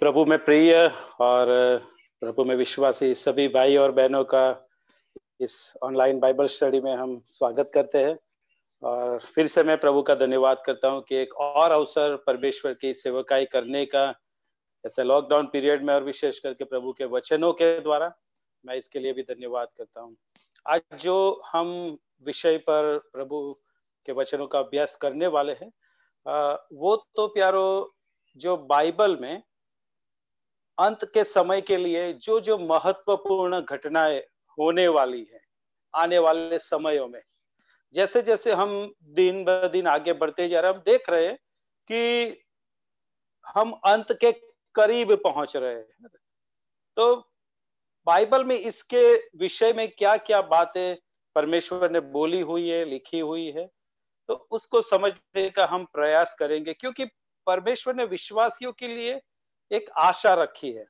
प्रभु में प्रिय और प्रभु में विश्वासी सभी भाई और बहनों का इस ऑनलाइन बाइबल स्टडी में हम स्वागत करते हैं और फिर से मैं प्रभु का धन्यवाद करता हूँ कि एक और अवसर परमेश्वर की सेवकाई करने का जैसे लॉकडाउन पीरियड में और विशेष करके प्रभु के वचनों के द्वारा मैं इसके लिए भी धन्यवाद करता हूँ आज जो हम विषय पर प्रभु के वचनों का अभ्यास करने वाले हैं वो तो प्यारो जो बाइबल में अंत के समय के लिए जो जो महत्वपूर्ण घटनाएं होने वाली है आने वाले समयों में जैसे जैसे हम दिन ब दिन आगे बढ़ते जा रहे हम देख रहे हैं कि हम अंत के करीब पहुंच रहे हैं तो बाइबल में इसके विषय में क्या क्या बातें परमेश्वर ने बोली हुई है लिखी हुई है तो उसको समझने का हम प्रयास करेंगे क्योंकि परमेश्वर ने विश्वासियों के लिए एक आशा रखी है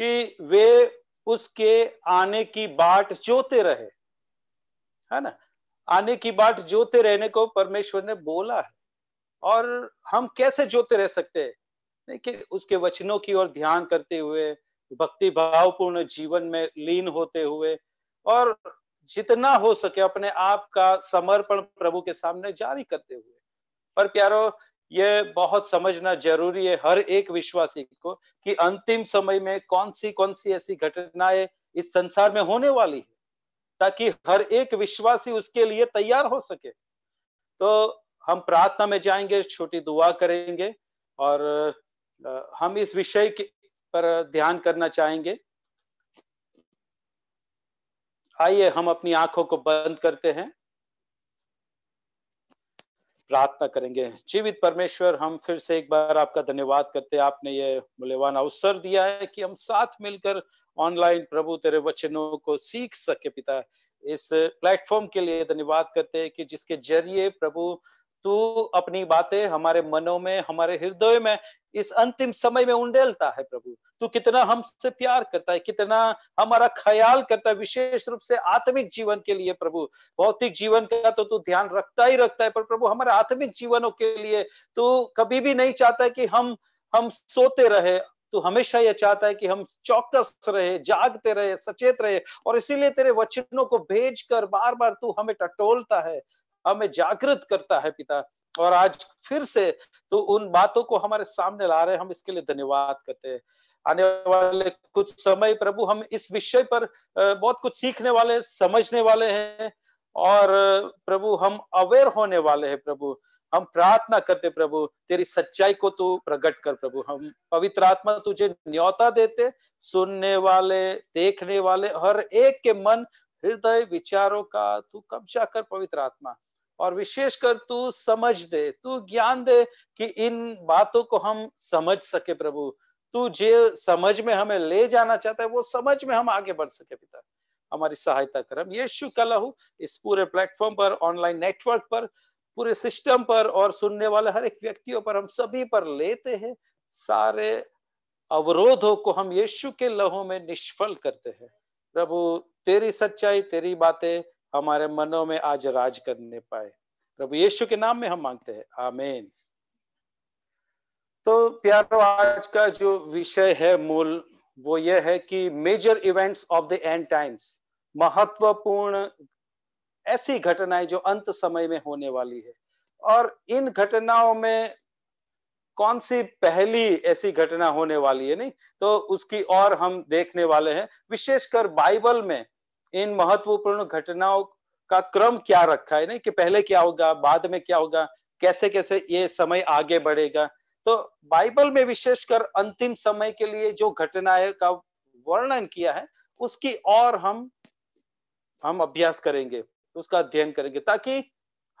कि वे उसके आने की बाट जोते रहे है ना आने की बाट जोते रहने को परमेश्वर ने बोला है और हम कैसे जोते रह सकते हैं कि उसके वचनों की ओर ध्यान करते हुए भक्ति भावपूर्ण जीवन में लीन होते हुए और जितना हो सके अपने आप का समर्पण प्रभु के सामने जारी करते हुए पर प्यारो ये बहुत समझना जरूरी है हर एक विश्वासी को कि अंतिम समय में कौन सी कौन सी ऐसी घटनाएं इस संसार में होने वाली है ताकि हर एक विश्वासी उसके लिए तैयार हो सके तो हम प्रार्थना में जाएंगे छोटी दुआ करेंगे और हम इस विषय पर ध्यान करना चाहेंगे आइए हम अपनी आंखों को बंद करते हैं प्रार्थना करेंगे जीवित परमेश्वर हम फिर से एक बार आपका धन्यवाद करते हैं आपने ये मूल्यवान अवसर दिया है कि हम साथ मिलकर ऑनलाइन प्रभु तेरे वचनों को सीख सके पिता इस प्लेटफॉर्म के लिए धन्यवाद करते हैं कि जिसके जरिए प्रभु तू अपनी बातें हमारे मनों में हमारे हृदय में इस अंतिम समय में उंडेलता है प्रभु तू कितना हमसे प्यार करता है कितना हमारा ख्याल करता है विशेष रूप से आत्मिक जीवन के लिए प्रभु भौतिक जीवन का तो तू ध्यान रखता ही रखता है पर प्रभु हमारे आत्मिक जीवनों के लिए तू कभी भी नहीं चाहता कि हम हम सोते रहे तो हमेशा यह चाहता है कि हम चौकस रहे जागते रहे सचेत रहे और इसीलिए तेरे वचनों को भेज कर बार बार तू हमें टटोलता है हमें जागृत करता है पिता और आज फिर से तो उन बातों को हमारे सामने ला रहे हम इसके लिए धन्यवाद करते हैं आने वाले कुछ समय प्रभु हम इस विषय पर बहुत कुछ सीखने वाले समझने वाले हैं और प्रभु हम अवेयर होने वाले हैं प्रभु हम प्रार्थना करते प्रभु तेरी सच्चाई को तू प्रकट कर प्रभु हम पवित्र आत्मा तुझे न्योता देते सुनने वाले देखने वाले हर एक के मन हृदय विचारों का तू कब्जा कर पवित्र आत्मा और विशेषकर तू समझ दे तू ज्ञान दे कि इन बातों को हम समझ सके प्रभु तू जो समझ में हमें ले जाना चाहता है वो समझ में हम आगे बढ़ सके पिता हमारी सहायता कर हम यीशु कलहू इस पूरे प्लेटफॉर्म पर ऑनलाइन नेटवर्क पर पूरे सिस्टम पर और सुनने वाले हर एक व्यक्तियों पर हम सभी पर लेते हैं सारे अवरोधों को हम यीशु के लहू में निष्फल करते हैं प्रभु तेरी सच्चाई तेरी बातें हमारे मनों में आज राज करने पाए प्रभु यीशु के नाम में हम मांगते हैं आमेन तो प्यारो आज का जो विषय है मूल वो ये है कि major events of the end times महत्वपूर्ण ऐसी घटनाएं जो अंत समय में होने वाली है और इन घटनाओं में कौन सी पहली ऐसी घटना होने वाली है नहीं तो उसकी और हम देखने वाले हैं विशेषकर बाइबल में इन महत्वपूर्ण घटनाओं का क्रम क्या रखा है ना कि पहले क्या होगा बाद में क्या होगा कैसे कैसे ये समय आगे बढ़ेगा तो बाइबल में विशेषकर अंतिम समय के लिए जो घटनाएं का वर्णन किया है उसकी और हम हम अभ्यास करेंगे उसका अध्ययन करेंगे ताकि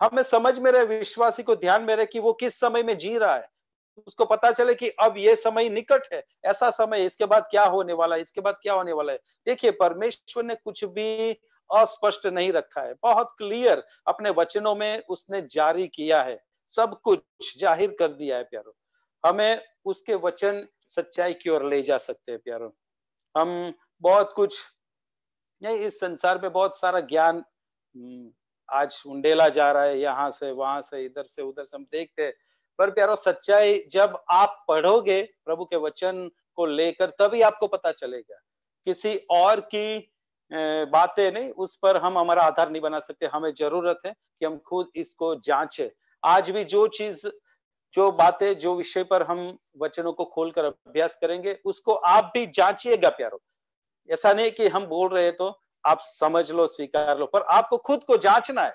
हमें समझ में रहे विश्वासी को ध्यान में रहे कि वो किस समय में जी रहा है उसको पता चले कि अब ये समय निकट है ऐसा समय इसके बाद क्या होने वाला है इसके बाद क्या होने वाला है देखिए परमेश्वर ने कुछ भी अस्पष्ट नहीं रखा है बहुत क्लियर अपने वचनों में उसने जारी किया है सब कुछ जाहिर कर दिया है प्यारो हमें उसके वचन सच्चाई की ओर ले जा सकते हैं प्यारो हम बहुत कुछ नहीं इस संसार में बहुत सारा ज्ञान हम्म, आज उंडेला जा रहा है यहाँ से वहां से इधर से उधर से हम देखते हैं पर प्यारो सच्चाई जब आप पढ़ोगे प्रभु के वचन को लेकर तभी आपको पता चलेगा किसी और की बातें नहीं उस पर हम हमारा आधार नहीं बना सकते हमें जरूरत है कि हम खुद इसको जांचें आज भी जो चीज जो बातें जो विषय पर हम वचनों को खोलकर अभ्यास करेंगे उसको आप भी जांचिएगा प्यारो ऐसा नहीं कि हम बोल रहे तो आप समझ लो स्वीकार लो पर आपको खुद को जांचना है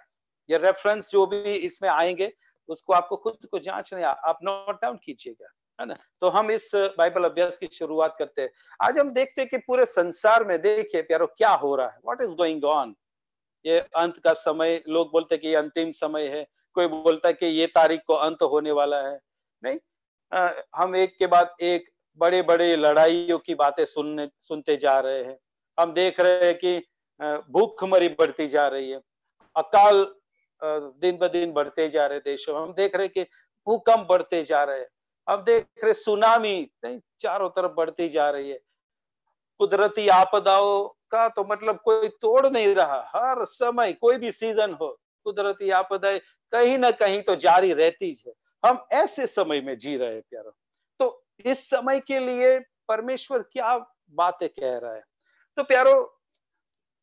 ये रेफरेंस जो भी इसमें आएंगे उसको आपको खुद को जांचने आप नोट डाउन कीजिएगा है ना तो हम इस बाइबल अभ्यास की शुरुआत करते हैं आज हम देखते हैं कि पूरे संसार में देखिए प्यारो क्या हो रहा है व्हाट इज गोइंग ऑन ये अंत का समय लोग बोलते हैं कि ये अंतिम समय है कोई बोलता है कि ये तारीख को अंत होने वाला है नहीं आ, हम एक के बाद एक बड़े बड़े लड़ाइयों की बातें सुनने सुनते जा रहे हैं हम देख रहे हैं कि भूखमरी बढ़ती जा रही है अकाल दिन ब दिन बढ़ते जा रहे देशों में हम देख रहे कि भूकंप बढ़ते जा रहे हैं हम देख रहे सुनामी नहीं चारों तरफ बढ़ती जा रही है कुदरती आपदाओं का तो मतलब कोई तोड़ नहीं रहा हर समय कोई भी सीजन हो कुदरती आपदाएं कहीं ना कहीं तो जारी रहती है हम ऐसे समय में जी रहे हैं प्यारो तो इस समय के लिए परमेश्वर क्या बातें कह रहा है तो प्यारो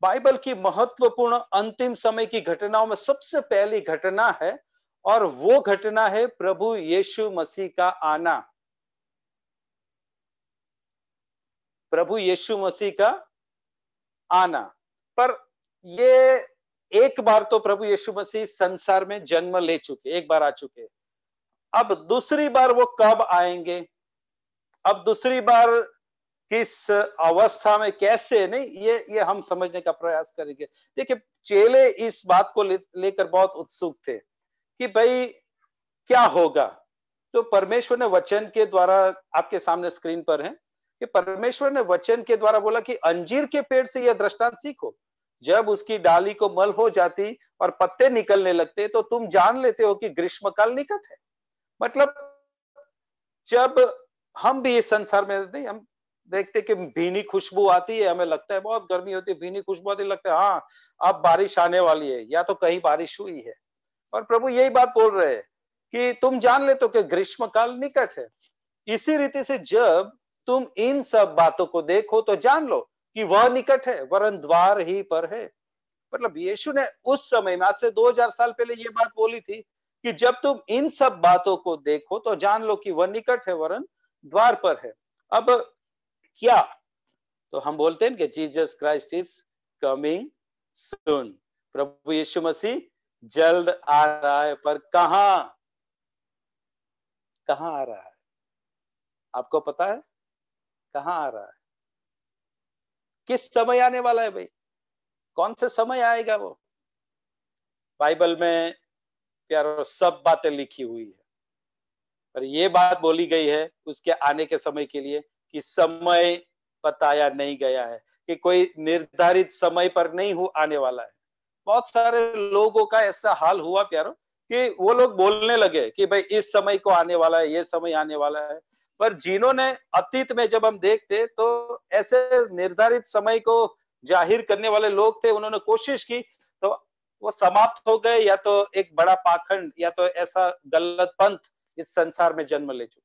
बाइबल की महत्वपूर्ण अंतिम समय की घटनाओं में सबसे पहली घटना है और वो घटना है प्रभु यीशु मसीह का आना प्रभु यीशु मसीह का आना पर ये एक बार तो प्रभु यीशु मसीह संसार में जन्म ले चुके एक बार आ चुके अब दूसरी बार वो कब आएंगे अब दूसरी बार किस अवस्था में कैसे नहीं ये ये हम समझने का प्रयास करेंगे देखिए चेले इस बात को ले, बहुत उत्सुक थे कि भाई क्या होगा तो परमेश्वर ने वचन के द्वारा आपके सामने स्क्रीन पर है कि परमेश्वर ने वचन के द्वारा बोला कि अंजीर के पेड़ से यह दृष्टांत सीखो जब उसकी डाली को मल हो जाती और पत्ते निकलने लगते तो तुम जान लेते हो कि ग्रीष्म काल निकट है मतलब जब हम भी इस संसार में नहीं हम देखते कि भीनी खुशबू आती है हमें लगता है बहुत गर्मी होती है भीनी खुशबू आती है लगता है हाँ अब बारिश आने वाली है या तो कहीं बारिश हुई है और प्रभु यही बात बोल रहे हैं कि तुम जान ले तो कि ग्रीष्म काल निकट है इसी रीति से जब तुम इन सब बातों को देखो तो जान लो कि वह निकट है वरन द्वार ही पर है मतलब यीशु ने उस समय में आज से 2000 साल पहले ये बात बोली थी कि जब तुम इन सब बातों को देखो तो जान लो कि वह निकट है वरन द्वार पर है अब क्या तो हम बोलते हैं कि Jesus Christ is coming soon प्रभु यीशु मसीह जल्द आ रहा है पर कहा कहा आ रहा है आपको पता है कहा आ रहा है किस समय आने वाला है भाई कौन से समय आएगा वो बाइबल में प्यारो सब बातें लिखी हुई है पर ये बात बोली गई है उसके आने के समय के लिए कि समय बताया नहीं गया है कि कोई निर्धारित समय पर नहीं हो आने वाला है बहुत सारे लोगों का ऐसा हाल हुआ प्यारो कि वो लोग बोलने लगे कि भाई इस समय को आने वाला है ये समय आने वाला है पर जिन्होंने अतीत में जब हम देखते तो ऐसे निर्धारित समय को जाहिर करने वाले लोग थे उन्होंने कोशिश की तो वो समाप्त हो गए या तो एक बड़ा पाखंड या तो ऐसा गलत पंथ इस संसार में जन्म ले चुके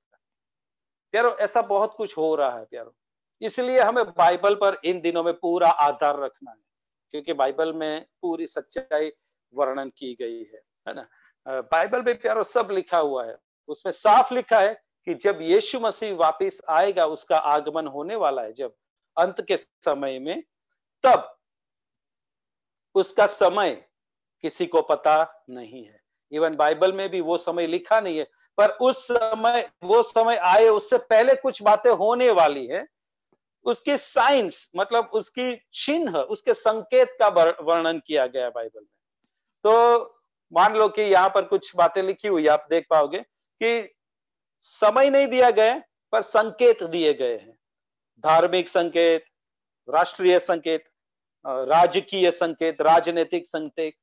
प्यारो ऐसा बहुत कुछ हो रहा है प्यारो इसलिए हमें बाइबल पर इन दिनों में पूरा आधार रखना है क्योंकि बाइबल में पूरी सच्चाई वर्णन की गई है है ना बाइबल में प्यारो सब लिखा हुआ है उसमें साफ लिखा है कि जब यीशु मसीह वापस आएगा उसका आगमन होने वाला है जब अंत के समय में तब उसका समय किसी को पता नहीं है इवन बाइबल में भी वो समय लिखा नहीं है पर उस समय वो समय आए उससे पहले कुछ बातें होने वाली है उसकी साइंस मतलब उसकी चिन्ह उसके संकेत का वर्णन किया गया बाइबल में तो मान लो कि यहाँ पर कुछ बातें लिखी हुई आप देख पाओगे कि समय नहीं दिया गया पर संकेत दिए गए हैं धार्मिक संकेत राष्ट्रीय संकेत राजकीय संकेत राजनीतिक संकेत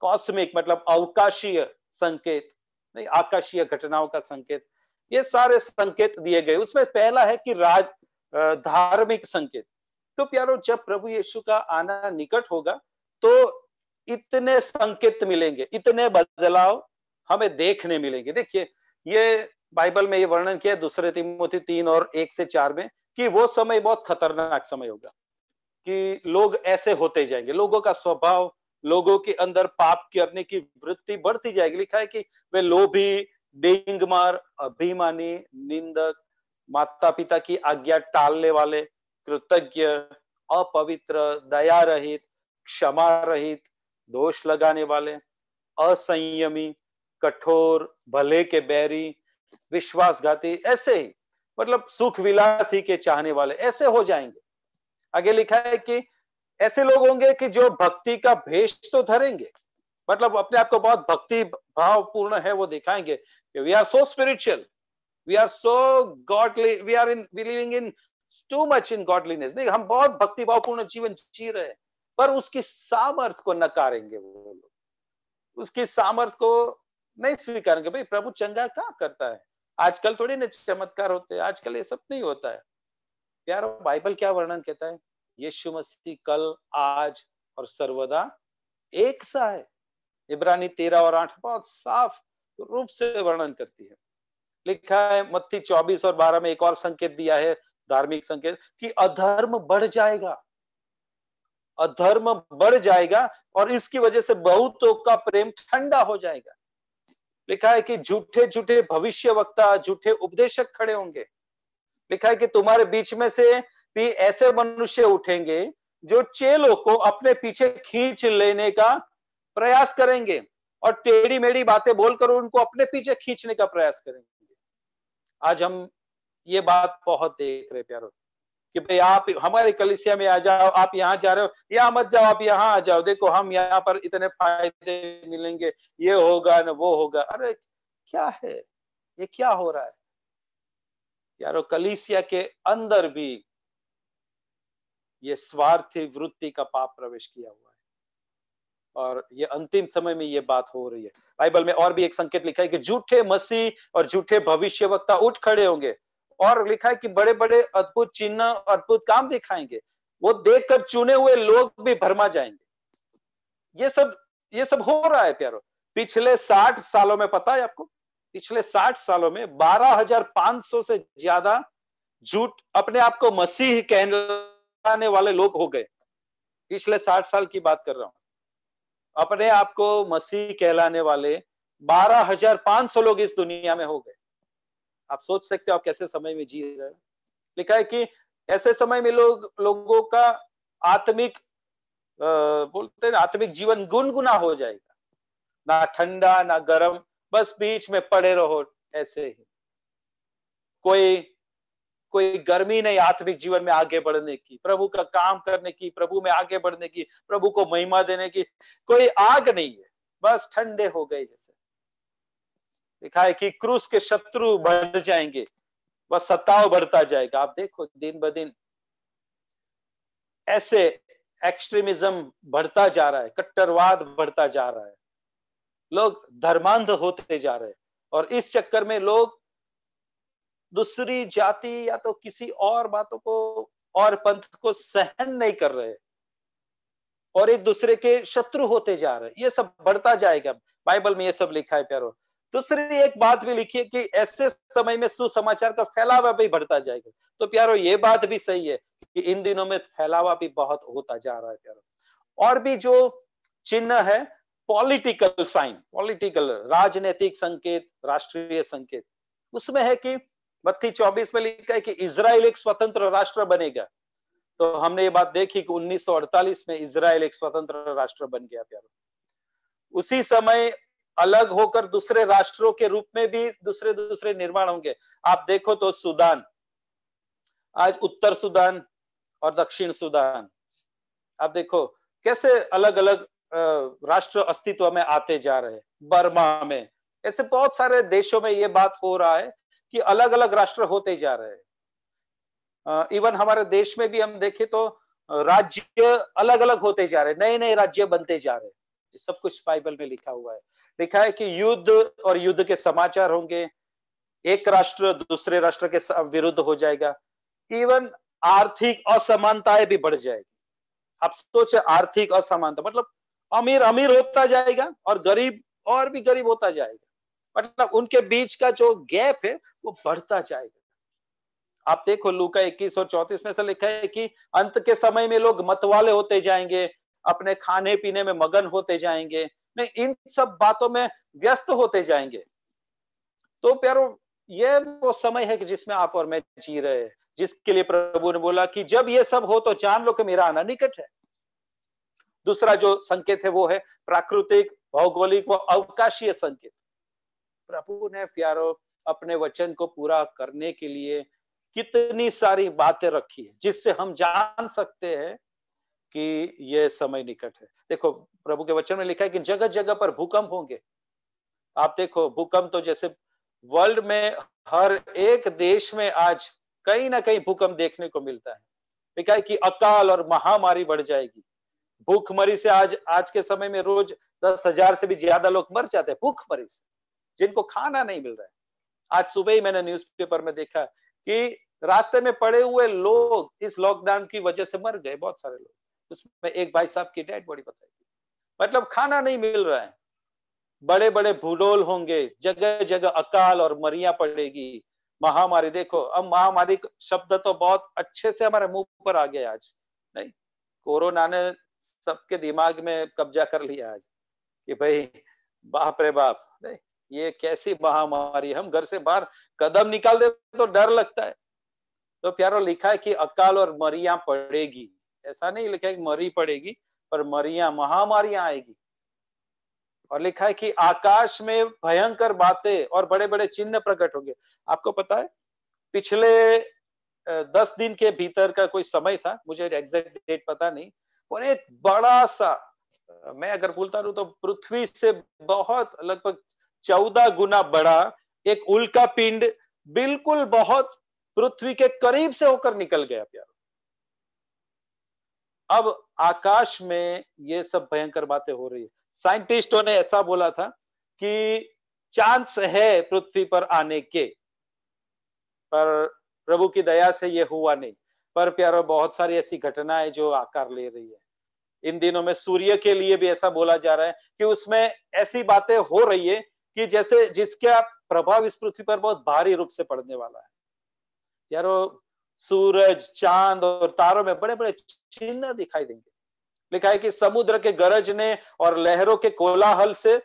कॉस्मिक मतलब अवकाशीय संकेत नहीं आकाशीय घटनाओं का संकेत ये सारे संकेत दिए गए उसमें पहला है कि राज धार्मिक संकेत तो प्यारो जब प्रभु यीशु का आना निकट होगा तो इतने संकेत मिलेंगे इतने बदलाव हमें देखने मिलेंगे देखिए ये बाइबल में ये वर्णन किया दूसरे तिमोती तीन और एक से चार में कि वो समय बहुत खतरनाक समय होगा कि लोग ऐसे होते जाएंगे लोगों का स्वभाव लोगों के अंदर पाप करने की वृत्ति बढ़ती जाएगी लिखा है कि वे लोभी डेंगमार अभिमानी निंदक माता पिता की आज्ञा टालने वाले कृतज्ञ अपवित्र दया रहित क्षमा रहित दोष लगाने वाले असंयमी कठोर भले के बैरी विश्वासघाती ऐसे ही मतलब सुख विलास ही के चाहने वाले ऐसे हो जाएंगे आगे लिखा है कि ऐसे लोग होंगे कि जो भक्ति का भेष तो धरेंगे मतलब अपने आप को बहुत भक्ति भाव पूर्ण है वो दिखाएंगे we are so spiritual we are so godly we are in believing in too much in godliness नहीं हम बहुत भक्ति पूर्ण जीवन जी रहे हैं पर उसकी सामर्थ को नकारेंगे वो लोग उसकी सामर्थ को नहीं स्वीकारेंगे भाई प्रभु चंगा क्या करता है आजकल थोड़ी ना चमत्कार होते हैं आजकल ये सब नहीं होता है प्यारो बाइबल क्या वर्णन कहता है यीशु मसीह कल आज और सर्वदा एक सा है इब्रानी तेरह और आठ बहुत साफ रूप से वर्णन करती है लिखा है मत्ती चौबीस और बारह में एक और संकेत दिया है धार्मिक संकेत कि अधर्म बढ़ जाएगा अधर्म बढ़ जाएगा और इसकी वजह से बहुतों का प्रेम ठंडा हो जाएगा लिखा है कि झूठे झूठे भविष्य वक्ता झूठे उपदेशक खड़े होंगे लिखा है कि तुम्हारे बीच में से भी ऐसे मनुष्य उठेंगे जो चेलों को अपने पीछे खींच लेने का प्रयास करेंगे और टेढ़ी मेढ़ी बातें बोलकर उनको अपने पीछे खींचने का प्रयास करेंगे आज हम ये बात बहुत देख रहे प्यारो कि भाई आप हमारे कलिसिया में आ जाओ आप यहाँ जा रहे हो यहाँ मत जाओ आप यहाँ आ जाओ देखो हम यहाँ पर इतने फायदे मिलेंगे ये होगा ना वो होगा अरे क्या है ये क्या हो रहा है यारो कलिसिया के अंदर भी ये स्वार्थी वृत्ति का पाप प्रवेश किया हुआ है और ये अंतिम समय में ये बात हो रही है बाइबल में और भी एक संकेत लिखा है कि झूठे मसीह और झूठे भविष्य उठ खड़े होंगे और लिखा है कि बड़े बड़े अद्भुत चिन्ह अद्भुत काम दिखाएंगे वो देखकर चुने हुए लोग भी भरमा जाएंगे ये सब ये सब हो रहा है प्यारो पिछले साठ सालों में पता है आपको पिछले साठ सालों में बारह हजार पांच सौ से ज्यादा झूठ अपने आप को मसीह कहने आने वाले लोग हो गए पिछले साठ साल की बात कर रहा हूं अपने आप को मसीह कहलाने वाले बारह हजार पांच सौ लोग इस दुनिया में हो गए आप सोच सकते हो आप कैसे समय में जी रहे लिखा है कि ऐसे समय में लोग लोगों का आत्मिक बोलते हैं आत्मिक जीवन गुनगुना हो जाएगा ना ठंडा ना गर्म बस बीच में पड़े रहो ऐसे ही कोई कोई गर्मी नहीं आत्मिक जीवन में आगे बढ़ने की प्रभु का काम करने की प्रभु में आगे बढ़ने की प्रभु को महिमा देने की कोई आग नहीं है बस ठंडे हो गए जैसे लिखा है कि क्रूस के शत्रु बढ़ जाएंगे वह सत्ताव बढ़ता जाएगा आप देखो दिन ब दिन ऐसे एक्सट्रीमिज्म बढ़ता जा रहा है कट्टरवाद बढ़ता जा रहा है लोग धर्मांध होते जा रहे हैं और इस चक्कर में लोग दूसरी जाति या तो किसी और बातों को और पंथ को सहन नहीं कर रहे और एक दूसरे के शत्रु होते जा रहे ये सब बढ़ता जाएगा बाइबल में ये सब लिखा है प्यारो दूसरी एक बात भी लिखी है कि ऐसे समय में सुसमाचार का फैलावा भी बढ़ता जाएगा तो प्यारो ये बात भी सही है कि इन दिनों में फैलावा भी बहुत होता जा रहा है प्यारो और भी जो चिन्ह है पॉलिटिकल साइन पॉलिटिकल राजनीतिक संकेत राष्ट्रीय संकेत उसमें है कि मत्थी 24 में लिखा है कि इसराइल एक स्वतंत्र राष्ट्र बनेगा तो हमने ये बात देखी कि 1948 में इसराइल एक स्वतंत्र राष्ट्र बन गया प्यारो उसी समय अलग होकर दूसरे राष्ट्रों के रूप में भी दूसरे दूसरे निर्माण होंगे आप देखो तो सुदान आज उत्तर सुदान और दक्षिण सुदान आप देखो कैसे अलग अलग राष्ट्र अस्तित्व में आते जा रहे बर्मा में ऐसे बहुत सारे देशों में ये बात हो रहा है कि अलग अलग राष्ट्र होते जा रहे हैं इवन हमारे देश में भी हम देखें तो राज्य अलग अलग होते जा रहे नए नए राज्य बनते जा रहे सब कुछ बाइबल में लिखा हुआ है लिखा है कि युद्ध और युद्ध के समाचार होंगे एक राष्ट्र दूसरे राष्ट्र के विरुद्ध हो जाएगा इवन आर्थिक असमानताएं भी बढ़ जाएगी अब सोच आर्थिक असमानता मतलब अमीर अमीर होता जाएगा और गरीब और भी गरीब होता जाएगा मतलब उनके बीच का जो गैप है वो बढ़ता जाएगा आप देखो लू का इक्कीस और चौतीस में से लिखा है कि अंत के समय में लोग मतवाले होते जाएंगे अपने खाने पीने में मगन होते जाएंगे नहीं इन सब बातों में व्यस्त होते जाएंगे तो प्यारो ये वो समय है कि जिसमें आप और मैं जी रहे हैं जिसके लिए प्रभु ने बोला कि जब ये सब हो तो जान लो कि मेरा आना निकट है दूसरा जो संकेत है वो है प्राकृतिक भौगोलिक व अवकाशीय संकेत प्रभु ने प्यारो अपने वचन को पूरा करने के लिए कितनी सारी बातें रखी है जिससे हम जान सकते हैं कि यह समय निकट है देखो प्रभु के वचन में लिखा है कि जगह जगह पर भूकंप होंगे आप देखो भूकंप तो जैसे वर्ल्ड में हर एक देश में आज कहीं ना कहीं भूकंप देखने को मिलता है लिखा है कि अकाल और महामारी बढ़ जाएगी भूखमरी से आज आज के समय में रोज दस हजार से भी ज्यादा लोग मर जाते हैं भूखमरी से जिनको खाना नहीं मिल रहा है आज सुबह ही मैंने न्यूज़पेपर में देखा कि रास्ते में पड़े हुए लोग इस लॉकडाउन की वजह से मर गए बहुत सारे लोग उसमें एक भाई साहब की डेड बॉडी बताई गई मतलब खाना नहीं मिल रहा है बड़े बड़े भूडोल होंगे जगह जगह अकाल और मरिया पड़ेगी महामारी देखो अब महामारी शब्द तो बहुत अच्छे से हमारे मुंह पर आ गया आज नहीं कोरोना ने सबके दिमाग में कब्जा कर लिया आज कि भाई बाप रे बाप ये कैसी महामारी हम घर से बाहर कदम निकाल दे तो डर लगता है तो प्यारो लिखा है कि अकाल और मरिया पड़ेगी ऐसा नहीं लिखा है कि मरी पड़ेगी पर मरिया महामारियां आएगी और लिखा है कि आकाश में भयंकर बातें और बड़े बड़े चिन्ह प्रकट होंगे आपको पता है पिछले दस दिन के भीतर का कोई समय था मुझे एग्जैक्ट डेट पता नहीं और एक बड़ा सा मैं अगर बोलता रू तो पृथ्वी से बहुत लगभग चौदह गुना बड़ा एक उल्का पिंड बिल्कुल बहुत पृथ्वी के करीब से होकर निकल गया प्यारो अब आकाश में ये सब भयंकर बातें हो रही है साइंटिस्टों ने ऐसा बोला था कि चांस है पृथ्वी पर आने के पर प्रभु की दया से यह हुआ नहीं पर प्यारो बहुत सारी ऐसी घटनाएं जो आकार ले रही है इन दिनों में सूर्य के लिए भी ऐसा बोला जा रहा है कि उसमें ऐसी बातें हो रही है कि जैसे जिसका प्रभाव इस पृथ्वी पर बहुत भारी रूप से पड़ने वाला है यारो सूरज चांद और तारों में बड़े बड़े चिन्ह दिखाई देंगे लिखा है कि समुद्र के गरजने और लहरों के कोलाहल से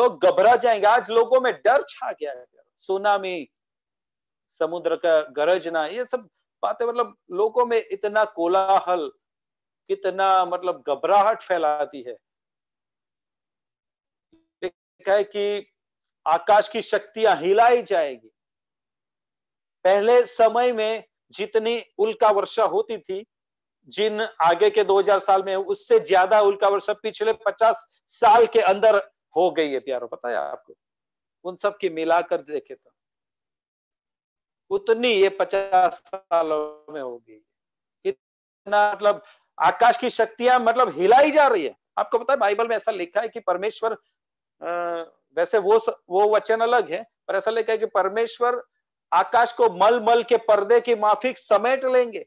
लोग घबरा जाएंगे आज लोगों में डर छा गया है सुनामी समुद्र का गरजना ये सब बातें मतलब लोगों में इतना कोलाहल कितना मतलब घबराहट फैलाती है लिखा है कि आकाश की शक्तियां हिलाई जाएगी पहले समय में जितनी उल्का वर्षा होती थी जिन आगे के 2000 साल में उससे ज्यादा उल्का वर्षा पिछले 50 साल के अंदर हो गई है प्यारो पता है आपको उन सब की मिलाकर देखे तो उतनी ये पचास सालों में हो गई इतना मतलब आकाश की शक्तियां मतलब हिलाई जा रही है आपको पता है बाइबल में ऐसा लिखा है कि परमेश्वर वैसे वो वो वचन अलग है पर ऐसा लिखा है कि परमेश्वर आकाश को मल मल के पर्दे की माफिक समेट लेंगे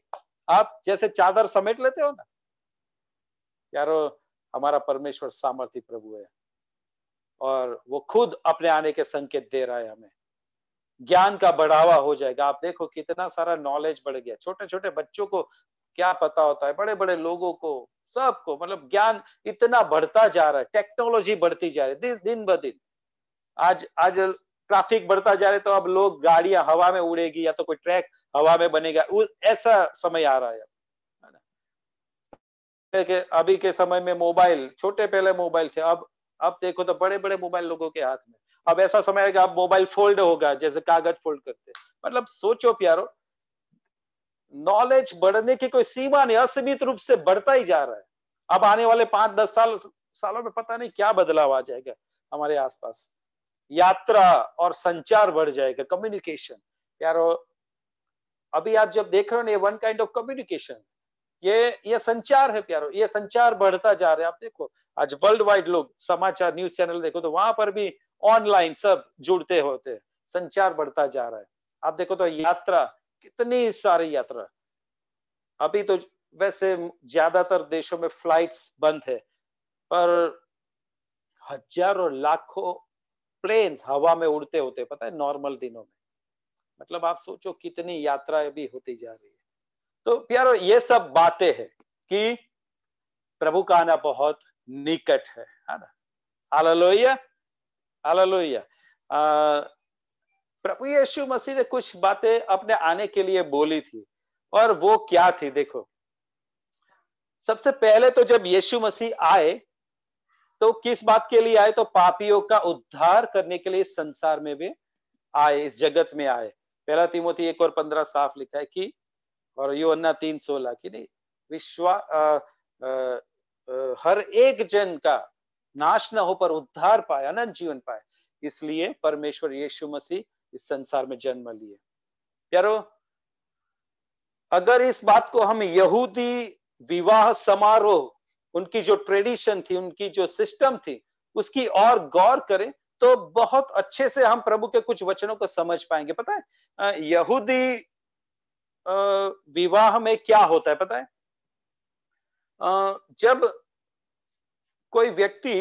आप जैसे चादर समेट लेते हो ना यारो हमारा परमेश्वर सामर्थ्य प्रभु है और वो खुद अपने आने के संकेत दे रहा है हमें ज्ञान का बढ़ावा हो जाएगा आप देखो कितना सारा नॉलेज बढ़ गया छोटे छोटे बच्चों को क्या पता होता है बड़े बड़े लोगों को सबको मतलब ज्ञान इतना बढ़ता जा रहा है टेक्नोलॉजी बढ़ती जा रही है दिन ब दिन आज आज ट्रैफिक बढ़ता जा रहा है तो अब लोग गाड़ियां हवा में उड़ेगी या तो कोई ट्रैक हवा में बनेगा ऐसा समय आ रहा है के अभी के समय में मोबाइल छोटे पहले मोबाइल थे अब अब देखो तो बड़े बड़े मोबाइल लोगों के हाथ में अब ऐसा समय आएगा अब मोबाइल फोल्ड होगा जैसे कागज फोल्ड करते मतलब सोचो प्यारो नॉलेज बढ़ने की कोई सीमा नहीं असीमित रूप से बढ़ता ही जा रहा है अब आने वाले पांच दस साल सालों में पता नहीं क्या बदलाव आ जाएगा हमारे आसपास यात्रा और संचार बढ़ जाएगा कम्युनिकेशन यार अभी आप जब देख रहे हो ये वन काइंड ऑफ कम्युनिकेशन ये ये संचार है प्यारो ये संचार बढ़ता जा रहा है आप देखो आज वर्ल्ड वाइड लोग समाचार न्यूज चैनल देखो तो वहां पर भी ऑनलाइन सब जुड़ते होते हैं संचार बढ़ता जा रहा है आप देखो तो यात्रा कितनी सारी यात्रा अभी तो वैसे ज्यादातर देशों में फ्लाइट्स बंद है पर हजारों लाखों प्लेन्स हवा में उड़ते होते पता है नॉर्मल दिनों में मतलब आप सोचो कितनी यात्राएं भी होती जा रही है तो प्यारो ये सब बातें हैं कि प्रभु का आना बहुत निकट है है ना हालेलुया प्रभु यीशु मसीह ने कुछ बातें अपने आने के लिए बोली थी और वो क्या थी देखो सबसे पहले तो जब यीशु मसीह आए तो किस बात के लिए आए तो पापियों का उद्धार करने के लिए इस संसार में भी आए इस जगत में आए पहला तिमोती एक और पंद्रह साफ लिखा है कि और अन्ना तीन सोलह की नहीं विश्वा आ, आ, आ, हर एक जन का नाश न हो पर उद्धार पाए अनंत जीवन पाए इसलिए परमेश्वर यीशु मसीह इस संसार में जन्म लिए प्यारो अगर इस बात को हम यहूदी विवाह समारोह उनकी जो ट्रेडिशन थी उनकी जो सिस्टम थी उसकी और गौर करें तो बहुत अच्छे से हम प्रभु के कुछ वचनों को समझ पाएंगे पता है यहूदी विवाह में क्या होता है पता है जब कोई व्यक्ति